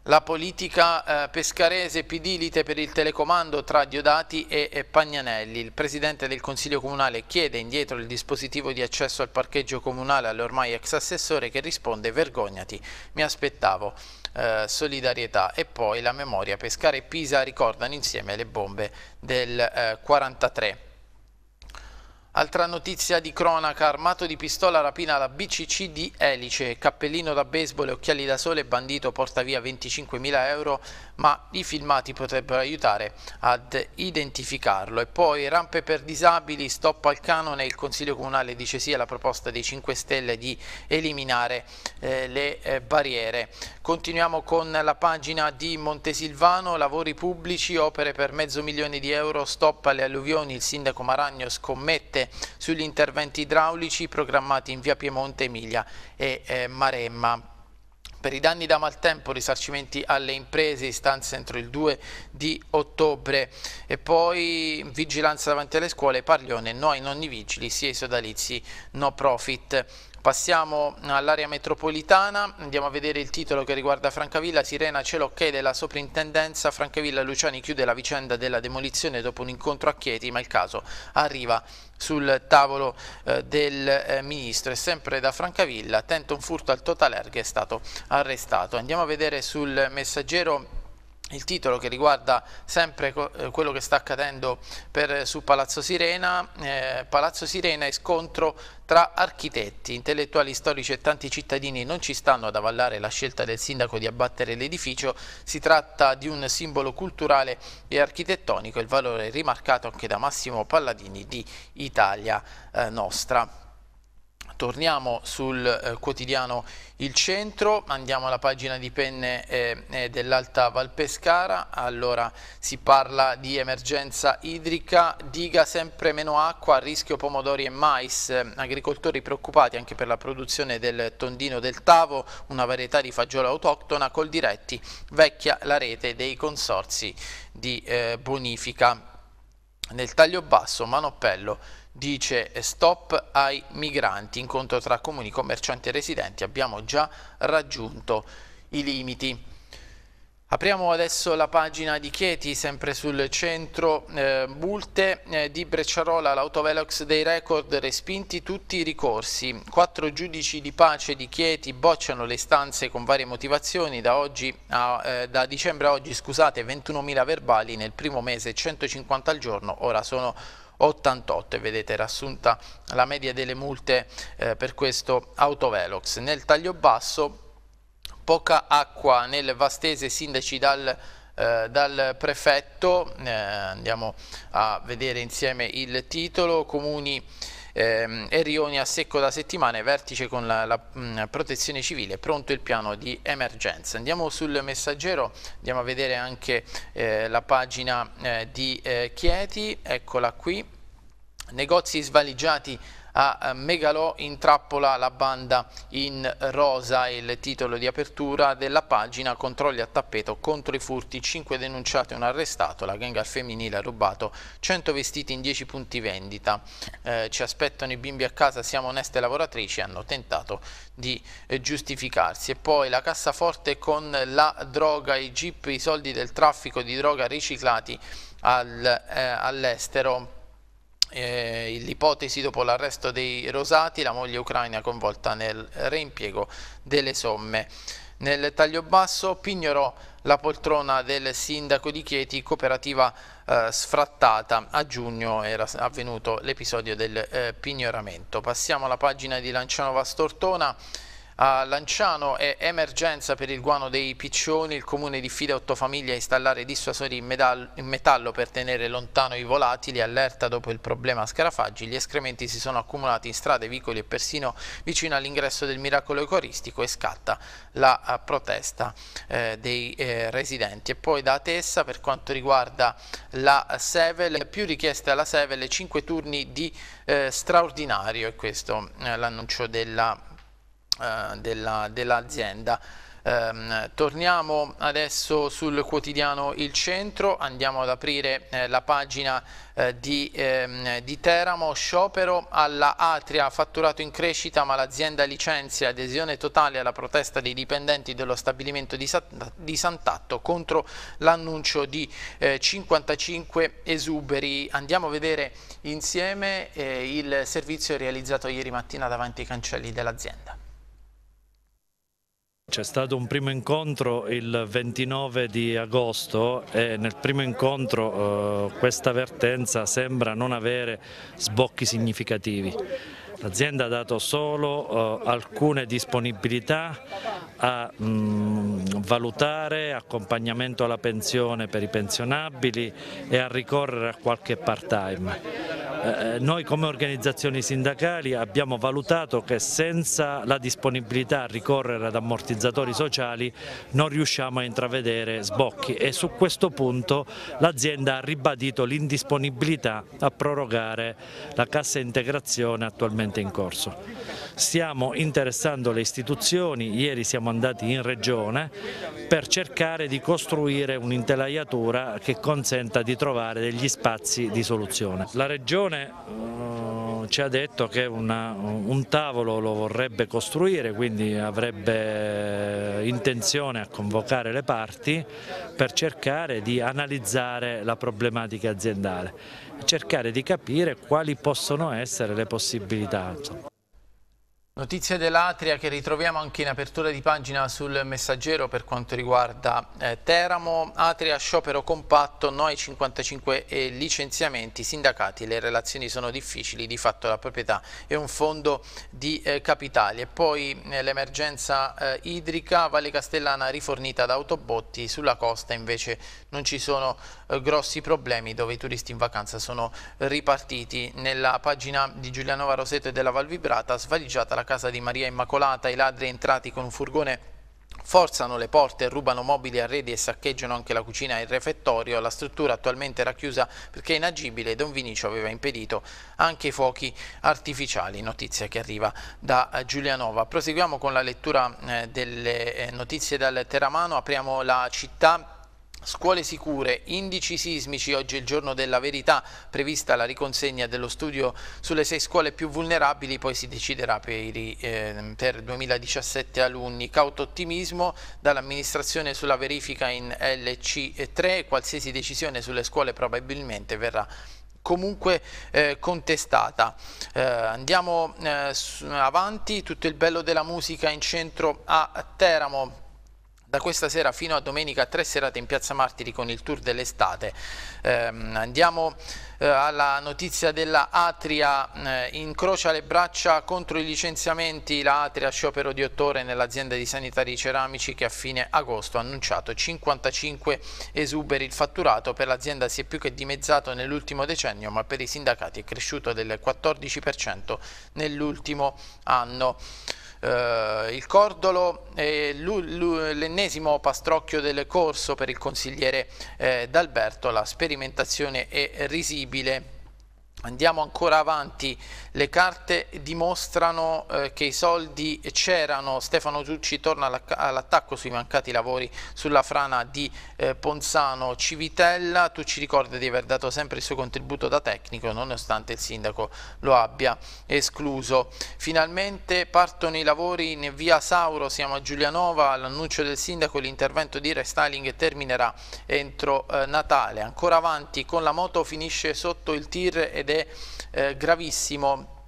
Speaker 1: La politica eh, pescarese PD per il telecomando tra Diodati e, e, Pagnanelli. Il presidente del Consiglio Comunale chiede indietro il dispositivo di accesso al parcheggio comunale all'ormai ex assessore che risponde vergognati, mi aspettavo eh, solidarietà e poi la memoria Pescara e Pisa ricordano insieme le bombe del eh, 43. Altra notizia di cronaca, armato di pistola rapina alla BCC di Elice, cappellino da baseball e occhiali da sole, bandito porta via 25.000 euro ma i filmati potrebbero aiutare ad identificarlo. E poi rampe per disabili, stop al canone, il Consiglio Comunale dice sì alla proposta dei 5 Stelle di eliminare eh, le eh, barriere. Continuiamo con la pagina di Montesilvano, lavori pubblici, opere per mezzo milione di euro, stop alle alluvioni, il sindaco Maragno scommette sugli interventi idraulici programmati in via Piemonte, Emilia e eh, Maremma. Per i danni da maltempo risarcimenti alle imprese, istanze entro il 2 di ottobre e poi vigilanza davanti alle scuole, Parlione, no ai nonni vigili, sia i sodalizi no profit. Passiamo all'area metropolitana, andiamo a vedere il titolo che riguarda Francavilla, Sirena c'è l'ok della soprintendenza, Francavilla Luciani chiude la vicenda della demolizione dopo un incontro a Chieti, ma il caso arriva sul tavolo eh, del eh, ministro e sempre da Francavilla tenta un furto al Total che è stato arrestato. Andiamo a vedere sul messaggero il titolo che riguarda sempre eh, quello che sta accadendo per, eh, su Palazzo Sirena, eh, Palazzo Sirena e scontro tra architetti, intellettuali storici e tanti cittadini non ci stanno ad avallare la scelta del sindaco di abbattere l'edificio, si tratta di un simbolo culturale e architettonico, il valore rimarcato anche da Massimo Palladini di Italia eh, Nostra. Torniamo sul eh, quotidiano Il Centro, andiamo alla pagina di penne eh, eh, dell'Alta Valpescara, allora si parla di emergenza idrica, diga sempre meno acqua, a rischio pomodori e mais, agricoltori preoccupati anche per la produzione del tondino del tavo, una varietà di fagiolo autoctona, col diretti vecchia la rete dei consorzi di bonifica. Nel taglio basso, manopello dice eh, stop ai migranti, incontro tra comuni commercianti e residenti, abbiamo già raggiunto i limiti. Apriamo adesso la pagina di Chieti, sempre sul centro, eh, multe eh, di Brecciarola, l'autovelox dei record, respinti tutti i ricorsi. Quattro giudici di pace di Chieti bocciano le stanze con varie motivazioni, da, a, eh, da dicembre a oggi scusate 21.000 verbali, nel primo mese 150 al giorno, ora sono 88 vedete rassunta la media delle multe eh, per questo autovelox. Nel taglio basso poca acqua nel Vastese, sindaci dal eh, dal prefetto, eh, andiamo a vedere insieme il titolo, comuni eh, e rioni a secco da settimane, vertice con la, la mh, mm, protezione civile, pronto il piano di emergenza. Andiamo sul messaggero, andiamo a vedere anche eh, la pagina eh, di Chieti, eccola qui negozi svaligiati a eh, Megalò in trappola la banda in rosa il titolo di apertura della pagina controlli a tappeto contro i furti 5 denunciati e un arrestato la gang al femminile ha rubato 100 vestiti in 10 punti vendita eh, ci aspettano i bimbi a casa siamo oneste lavoratrici hanno tentato di eh, giustificarsi e poi la cassaforte con la droga i jeep i soldi del traffico di droga riciclati al, eh, all'estero eh, l'ipotesi dopo l'arresto dei Rosati, la moglie ucraina coinvolta nel reimpiego delle somme. Nel taglio basso pignorò la poltrona del sindaco di Chieti, cooperativa eh, sfrattata. A giugno era avvenuto l'episodio del eh, pignoramento. Passiamo alla pagina di Lanciano Vastortona. A Lanciano è emergenza per il guano dei piccioni, il comune diffida otto famiglie a installare dissuasori in, in, metallo per tenere lontano i volatili, allerta dopo il problema scarafaggi, gli escrementi si sono accumulati in strade, vicoli e persino vicino all'ingresso del miracolo eucaristico e scatta la eh, protesta eh, dei eh, residenti. E poi da Tessa per quanto riguarda la Sevel, più richieste alla Sevel, 5 turni di eh, straordinario e questo è eh, l'annuncio della eh, della, dell'azienda. Um, torniamo adesso sul quotidiano Il Centro, andiamo ad aprire eh, la pagina eh, di, ehm, di, Teramo, sciopero alla Atria, fatturato in crescita ma l'azienda licenzia, adesione totale alla protesta dei dipendenti dello stabilimento di, di Sant'Atto contro l'annuncio di eh, 55 esuberi. Andiamo a vedere insieme eh, il servizio realizzato ieri mattina davanti ai cancelli dell'azienda.
Speaker 2: C'è stato un primo incontro il 29 di agosto e nel primo incontro eh, questa vertenza sembra non avere sbocchi significativi. L'azienda ha dato solo eh, alcune disponibilità a mh, mm, valutare accompagnamento alla pensione per i pensionabili e a ricorrere a qualche part time. Eh, eh, noi come organizzazioni sindacali abbiamo valutato che senza la disponibilità a ricorrere ad ammortizzatori sociali non riusciamo a intravedere sbocchi e su questo punto l'azienda ha ribadito l'indisponibilità a prorogare la cassa integrazione attualmente attualmente in corso. Stiamo interessando le istituzioni, ieri siamo andati in regione per cercare di costruire un'intelaiatura che consenta di trovare degli spazi di soluzione. La regione eh, ci ha detto che una, un tavolo lo vorrebbe costruire, quindi avrebbe intenzione a convocare le parti per cercare di analizzare la problematica aziendale, cercare di capire quali possono essere le possibilità viaggio. Esatto.
Speaker 1: Notizie dell'Atria che ritroviamo anche in apertura di pagina sul messaggero per quanto riguarda eh, Teramo, Atria sciopero compatto, noi 55 eh, licenziamenti, sindacati, le relazioni sono difficili, di fatto la proprietà è un fondo di eh, capitali e poi eh, l'emergenza eh, idrica, Valle Castellana rifornita da autobotti, sulla costa invece non ci sono eh, grossi problemi dove i turisti in vacanza sono ripartiti. Nella pagina di Giulianova Roseto e della Val Vibrata, svaligiata la casa di Maria Immacolata, i ladri entrati con un furgone forzano le porte, rubano mobili, arredi e saccheggiano anche la cucina e il refettorio. La struttura attualmente era chiusa perché è inagibile e Don Vinicio aveva impedito anche i fuochi artificiali, notizia che arriva da eh, Giulianova. Proseguiamo con la lettura eh, delle notizie dal Teramano, apriamo la città Scuole sicure, indici sismici, oggi è il giorno della verità, prevista la riconsegna dello studio sulle sei scuole più vulnerabili, poi si deciderà per, i, eh, per 2017 alunni. Cauto ottimismo dall'amministrazione sulla verifica in LC3, qualsiasi decisione sulle scuole probabilmente verrà comunque eh, contestata. Eh, andiamo eh, avanti, tutto il bello della musica in centro a Teramo da questa sera fino a domenica tre serate in Piazza Martiri con il tour dell'estate. Eh, andiamo eh, alla notizia della Atria, eh, incrocia le braccia contro i licenziamenti, la Atria sciopero di otto ore nell'azienda di sanitari ceramici che a fine agosto ha annunciato 55 esuberi. Il fatturato per l'azienda si è più che dimezzato nell'ultimo decennio, ma per i sindacati è cresciuto del 14% nell'ultimo anno. Eh, il Cordolo è l'ennesimo pastrocchio del corso per il consigliere eh, D'Alberto, la sperimentazione è risibile. Andiamo ancora avanti le carte dimostrano eh, che i soldi c'erano, Stefano Tucci torna all'attacco sui mancati lavori sulla frana di eh, Ponzano Civitella, Tucci ricorda di aver dato sempre il suo contributo da tecnico nonostante il sindaco lo abbia escluso. Finalmente partono i lavori in via Sauro, siamo a Giulianova, all'annuncio del sindaco l'intervento di restyling terminerà entro eh, Natale. Ancora avanti con la moto finisce sotto il tir ed è eh, gravissimo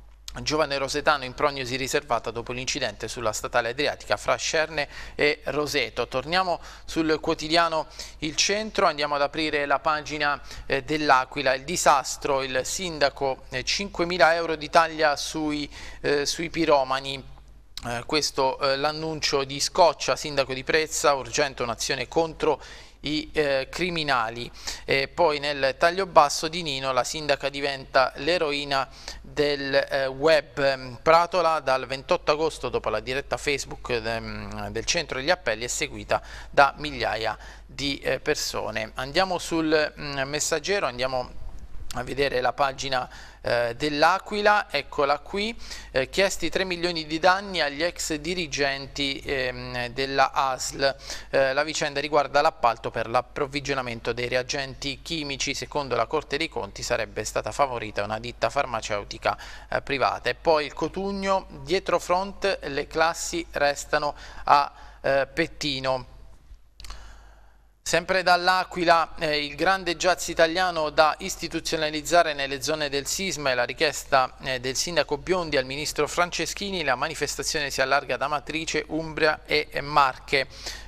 Speaker 1: Giovane Rosetano in prognosi riservata dopo l'incidente sulla statale adriatica fra Scerne e Roseto. Torniamo sul quotidiano Il Centro, andiamo ad aprire la pagina eh, dell'Aquila. Il disastro, il sindaco, 5.000 eh, euro di taglia sui, eh, sui piromani. Eh, questo eh, l'annuncio di Scoccia, sindaco di Prezza, urgente un'azione contro i eh, criminali. E poi nel taglio basso di Nino la sindaca diventa l'eroina del eh, web. Pratola dal 28 agosto dopo la diretta Facebook de, del centro degli appelli è seguita da migliaia di eh, persone. Andiamo sul mh, mm, messaggero, andiamo a vedere la pagina eh, dell'Aquila, eccola qui, eh, chiesti 3 milioni di danni agli ex dirigenti ehm, della ASL. Eh, la vicenda riguarda l'appalto per l'approvvigionamento dei reagenti chimici, secondo la Corte dei Conti sarebbe stata favorita una ditta farmaceutica eh, privata. E poi il Cotugno, dietro front le classi restano a eh, Pettino. Sempre dall'Aquila eh, il grande jazz italiano da istituzionalizzare nelle zone del sisma e la richiesta eh, del sindaco Biondi al ministro Franceschini, la manifestazione si allarga da Matrice, Umbria e Marche.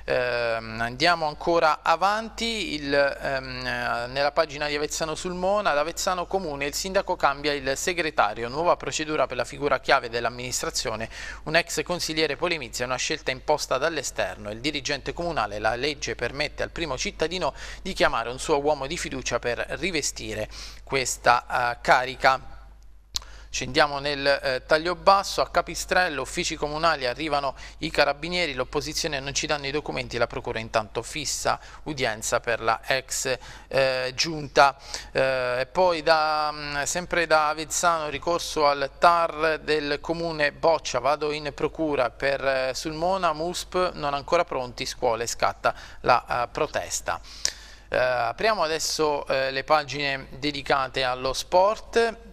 Speaker 1: Ehm, andiamo ancora avanti, il, ehm, eh, nella pagina di Avezzano sul Mona, ad Avezzano Comune il sindaco cambia il segretario, nuova procedura per la figura chiave dell'amministrazione, un ex consigliere polemizia una scelta imposta dall'esterno, il dirigente comunale, la legge permette al primo cittadino di chiamare un suo uomo di fiducia per rivestire questa uh, carica. Scendiamo nel eh, taglio basso, a Capistrello, uffici comunali, arrivano i carabinieri, l'opposizione non ci danno i documenti, la procura intanto fissa udienza per la ex eh, giunta. Eh, poi da, mm, sempre da Avezzano ricorso al TAR del comune Boccia, vado in procura per eh, Sulmona, MUSP non ancora pronti, scuole scatta la eh, protesta. Eh, apriamo adesso le pagine dedicate allo sport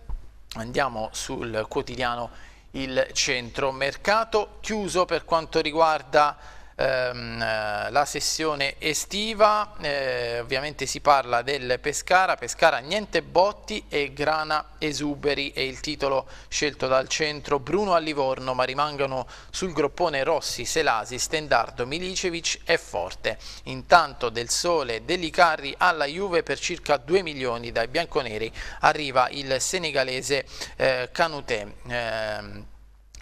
Speaker 1: Andiamo sul quotidiano Il Centro, mercato chiuso per quanto riguarda Ehm, la sessione estiva, eh, ovviamente si parla del Pescara, Pescara niente botti e Grana esuberi è il titolo scelto dal centro Bruno a Livorno, ma rimangono sul groppone Rossi, Selasi, Stendardo, Milicevic e Forte. Intanto del Sole, dell'Icarri alla Juve per circa 2 milioni dai bianconeri arriva il senegalese eh, Canutè. Eh,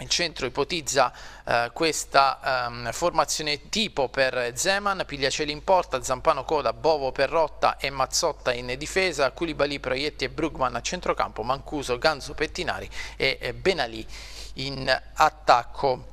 Speaker 1: il centro ipotizza eh, questa ehm, formazione tipo per Zeman, Pigliacelli in porta, Zampano Coda, Bovo per Rotta e Mazzotta in difesa, Culibali, Proietti e Brugman a centrocampo, Mancuso, Ganzo Pettinari e eh, Benali in attacco.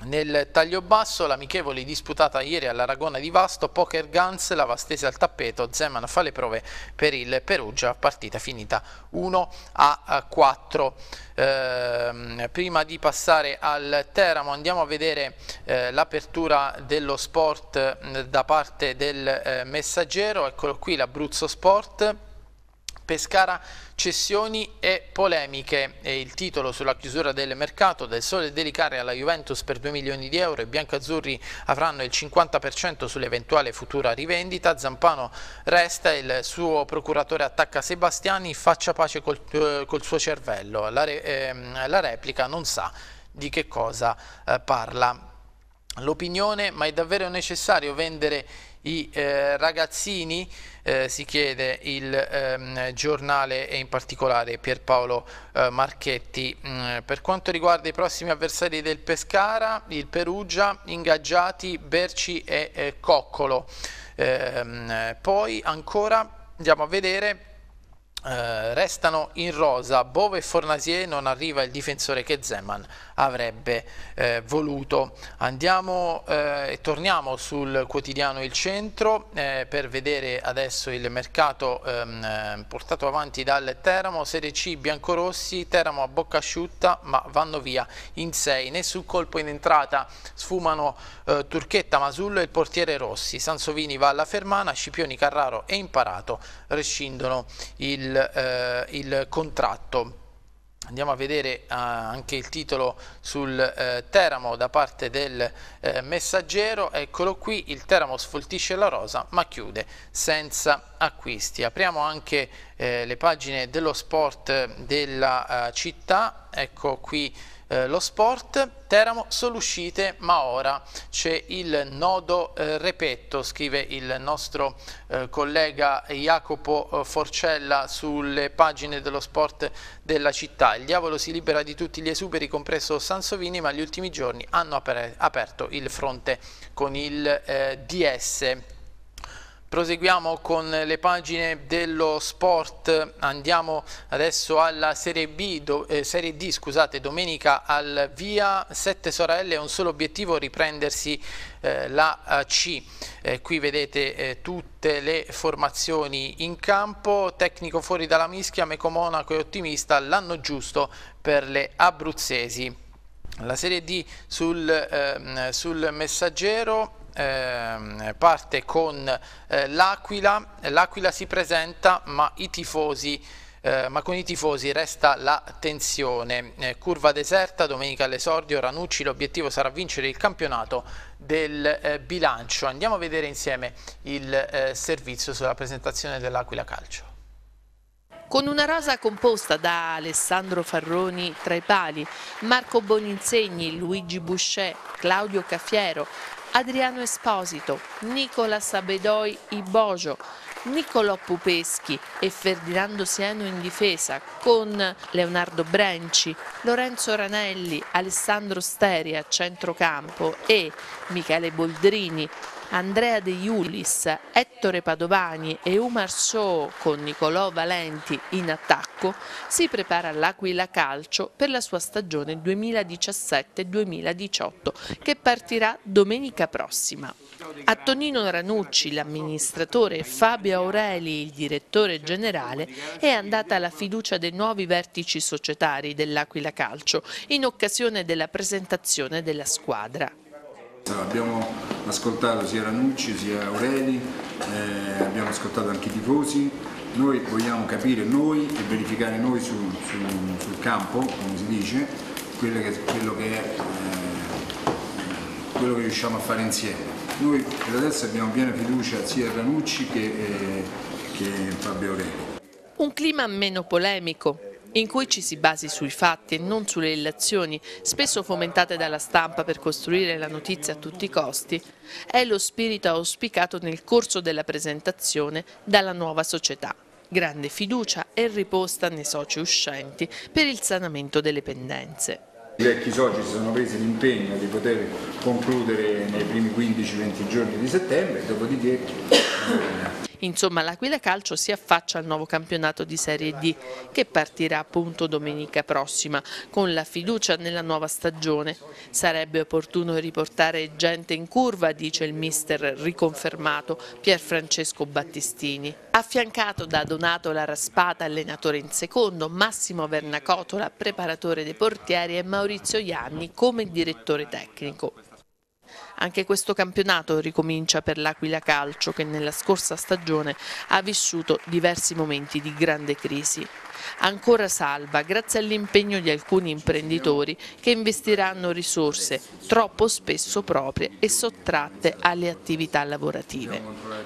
Speaker 1: Nel taglio basso l'amichevole disputata ieri all'Aragona di Vasto, Poker Guns la va stesa al tappeto, Zeman fa le prove per il Perugia, partita finita 1 a 4. Eh, prima di passare al Teramo andiamo a vedere eh, l'apertura dello sport eh, da parte del eh, Messaggero, eccolo qui l'Abruzzo Sport Pescara, cessioni e polemiche. E il titolo sulla chiusura del mercato del Sole Delicare alla Juventus per 2 milioni di euro. I biancazzurri avranno il 50% sull'eventuale futura rivendita. Zampano resta, il suo procuratore attacca Sebastiani, faccia pace col, eh, col suo cervello. La, ehm, la, replica non sa di che cosa eh, parla l'opinione, ma è davvero necessario vendere i eh, ragazzini, eh, si chiede il ehm, giornale e in particolare Pierpaolo eh, Marchetti. Mm, per quanto riguarda i prossimi avversari del Pescara, il Perugia, ingaggiati Berci e eh, Coccolo. Ehm, poi ancora andiamo a vedere eh, restano in rosa Bove e Fornasier, non arriva il difensore che Zeman avrebbe eh, voluto. Andiamo eh, e torniamo sul quotidiano Il Centro eh, per vedere adesso il mercato ehm, eh, portato avanti dal Teramo, Serie C biancorossi, Teramo a bocca asciutta ma vanno via in 6, nessun colpo in entrata, sfumano eh, Turchetta, Masullo e il portiere Rossi, Sansovini va alla Fermana, Scipioni, Carraro e Imparato rescindono il, eh, il contratto. Andiamo a vedere uh, anche il titolo sul uh, Teramo da parte del uh, messaggero, eccolo qui, il Teramo sfoltisce la rosa ma chiude senza acquisti. Apriamo anche le pagine dello sport della città, ecco qui eh, lo sport. Teramo uscite ma ora c'è il nodo eh, repetto, scrive il nostro eh, collega Jacopo eh, Forcella sulle pagine dello sport della città. Il diavolo si libera di tutti gli esuberi, compreso Sansovini, ma gli ultimi giorni hanno aperto il fronte con il eh, DS. Proseguiamo con le pagine dello sport, andiamo adesso alla Serie, B, do, eh, serie D, scusate, domenica al via, sette sorelle, un solo obiettivo riprendersi eh, la eh, C. Eh, qui vedete eh, tutte le formazioni in campo, tecnico fuori dalla mischia, Meco Monaco e Ottimista, l'anno giusto per le abruzzesi. La Serie D sul, ehm, sul messaggero Ehm, parte con eh, l'Aquila, l'Aquila si presenta ma i tifosi eh, ma con i tifosi resta la tensione. Eh, curva deserta, domenica all'esordio, Ranucci, l'obiettivo sarà vincere il campionato del eh, bilancio. Andiamo a vedere insieme il eh, servizio sulla presentazione dell'Aquila Calcio.
Speaker 4: Con una rosa composta da Alessandro Farroni tra i pali, Marco Boninsegni, Luigi Boucher, Claudio Caffiero, Adriano Esposito, Nicola Sabedoi Ibogio, Niccolò Pupeschi e Ferdinando Sieno in difesa con Leonardo Brenci, Lorenzo Ranelli, Alessandro Steri a centrocampo e Michele Boldrini, Andrea De Iulis, Ettore Padovani e Umar Show con Nicolò Valenti in attacco, si prepara l'Aquila Calcio per la sua stagione 2017-2018 che partirà domenica prossima. A Tonino Ranucci, l'amministratore, e Fabio Aureli, il direttore generale, è andata la fiducia dei nuovi vertici societari dell'Aquila Calcio in occasione della presentazione della squadra.
Speaker 3: Abbiamo ascoltato sia Ranucci sia Aureli, eh, abbiamo ascoltato anche i tifosi, noi vogliamo capire noi e verificare noi su, su, sul campo, come si dice, quello che, quello che, eh, quello che riusciamo a fare insieme. Noi per adesso abbiamo piena fiducia sia a Ranucci che, eh, che Fabio Aureli.
Speaker 4: Un clima meno polemico, in cui ci si basi sui fatti e non sulle illazioni, spesso fomentate dalla stampa per costruire la notizia a tutti i costi, è lo spirito auspicato nel corso della presentazione dalla nuova società. Grande fiducia e riposta nei soci uscenti per il sanamento delle pendenze.
Speaker 3: I vecchi soci si sono presi l'impegno di poter concludere nei primi 15-20 giorni di settembre, dopodiché
Speaker 4: eh, Insomma l'Aquila Calcio si affaccia al nuovo campionato di Serie D che partirà appunto domenica prossima con la fiducia nella nuova stagione. Sarebbe opportuno riportare gente in curva, dice il mister riconfermato Pierfrancesco Battistini. Affiancato da Donato Laraspata, allenatore in secondo, Massimo Vernacotola, preparatore dei portieri e Maurizio Ianni come direttore tecnico. Anche questo campionato ricomincia per l'Aquila Calcio che nella scorsa stagione ha vissuto diversi momenti di grande crisi. Ancora salva grazie all'impegno di alcuni imprenditori che investiranno risorse troppo spesso proprie e sottratte alle attività lavorative.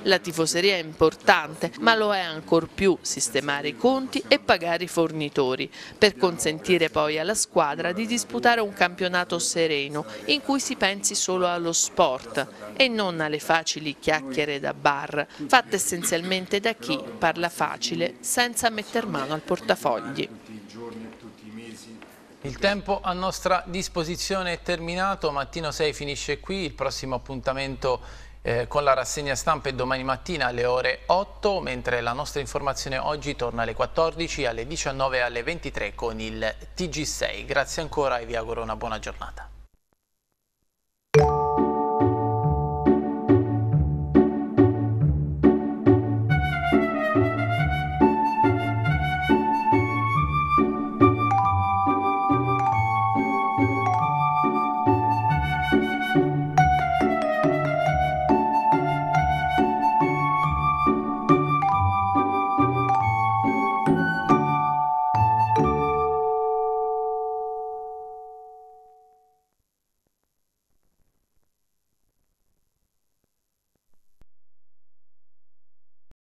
Speaker 4: La tifoseria è importante ma lo è ancor più sistemare i conti e pagare i fornitori per consentire poi alla squadra di disputare un campionato sereno in cui si pensi solo allo sport sport e non alle facili chiacchiere da bar, fatte essenzialmente da chi parla facile senza metter mano al portafogli.
Speaker 1: Il tempo a nostra disposizione è terminato, Mattino 6 finisce qui, il prossimo appuntamento eh, con la rassegna stampa è domani mattina alle ore 8, mentre la nostra informazione oggi torna alle 14, alle 19 e alle 23 con il TG6. Grazie ancora e vi auguro una buona giornata.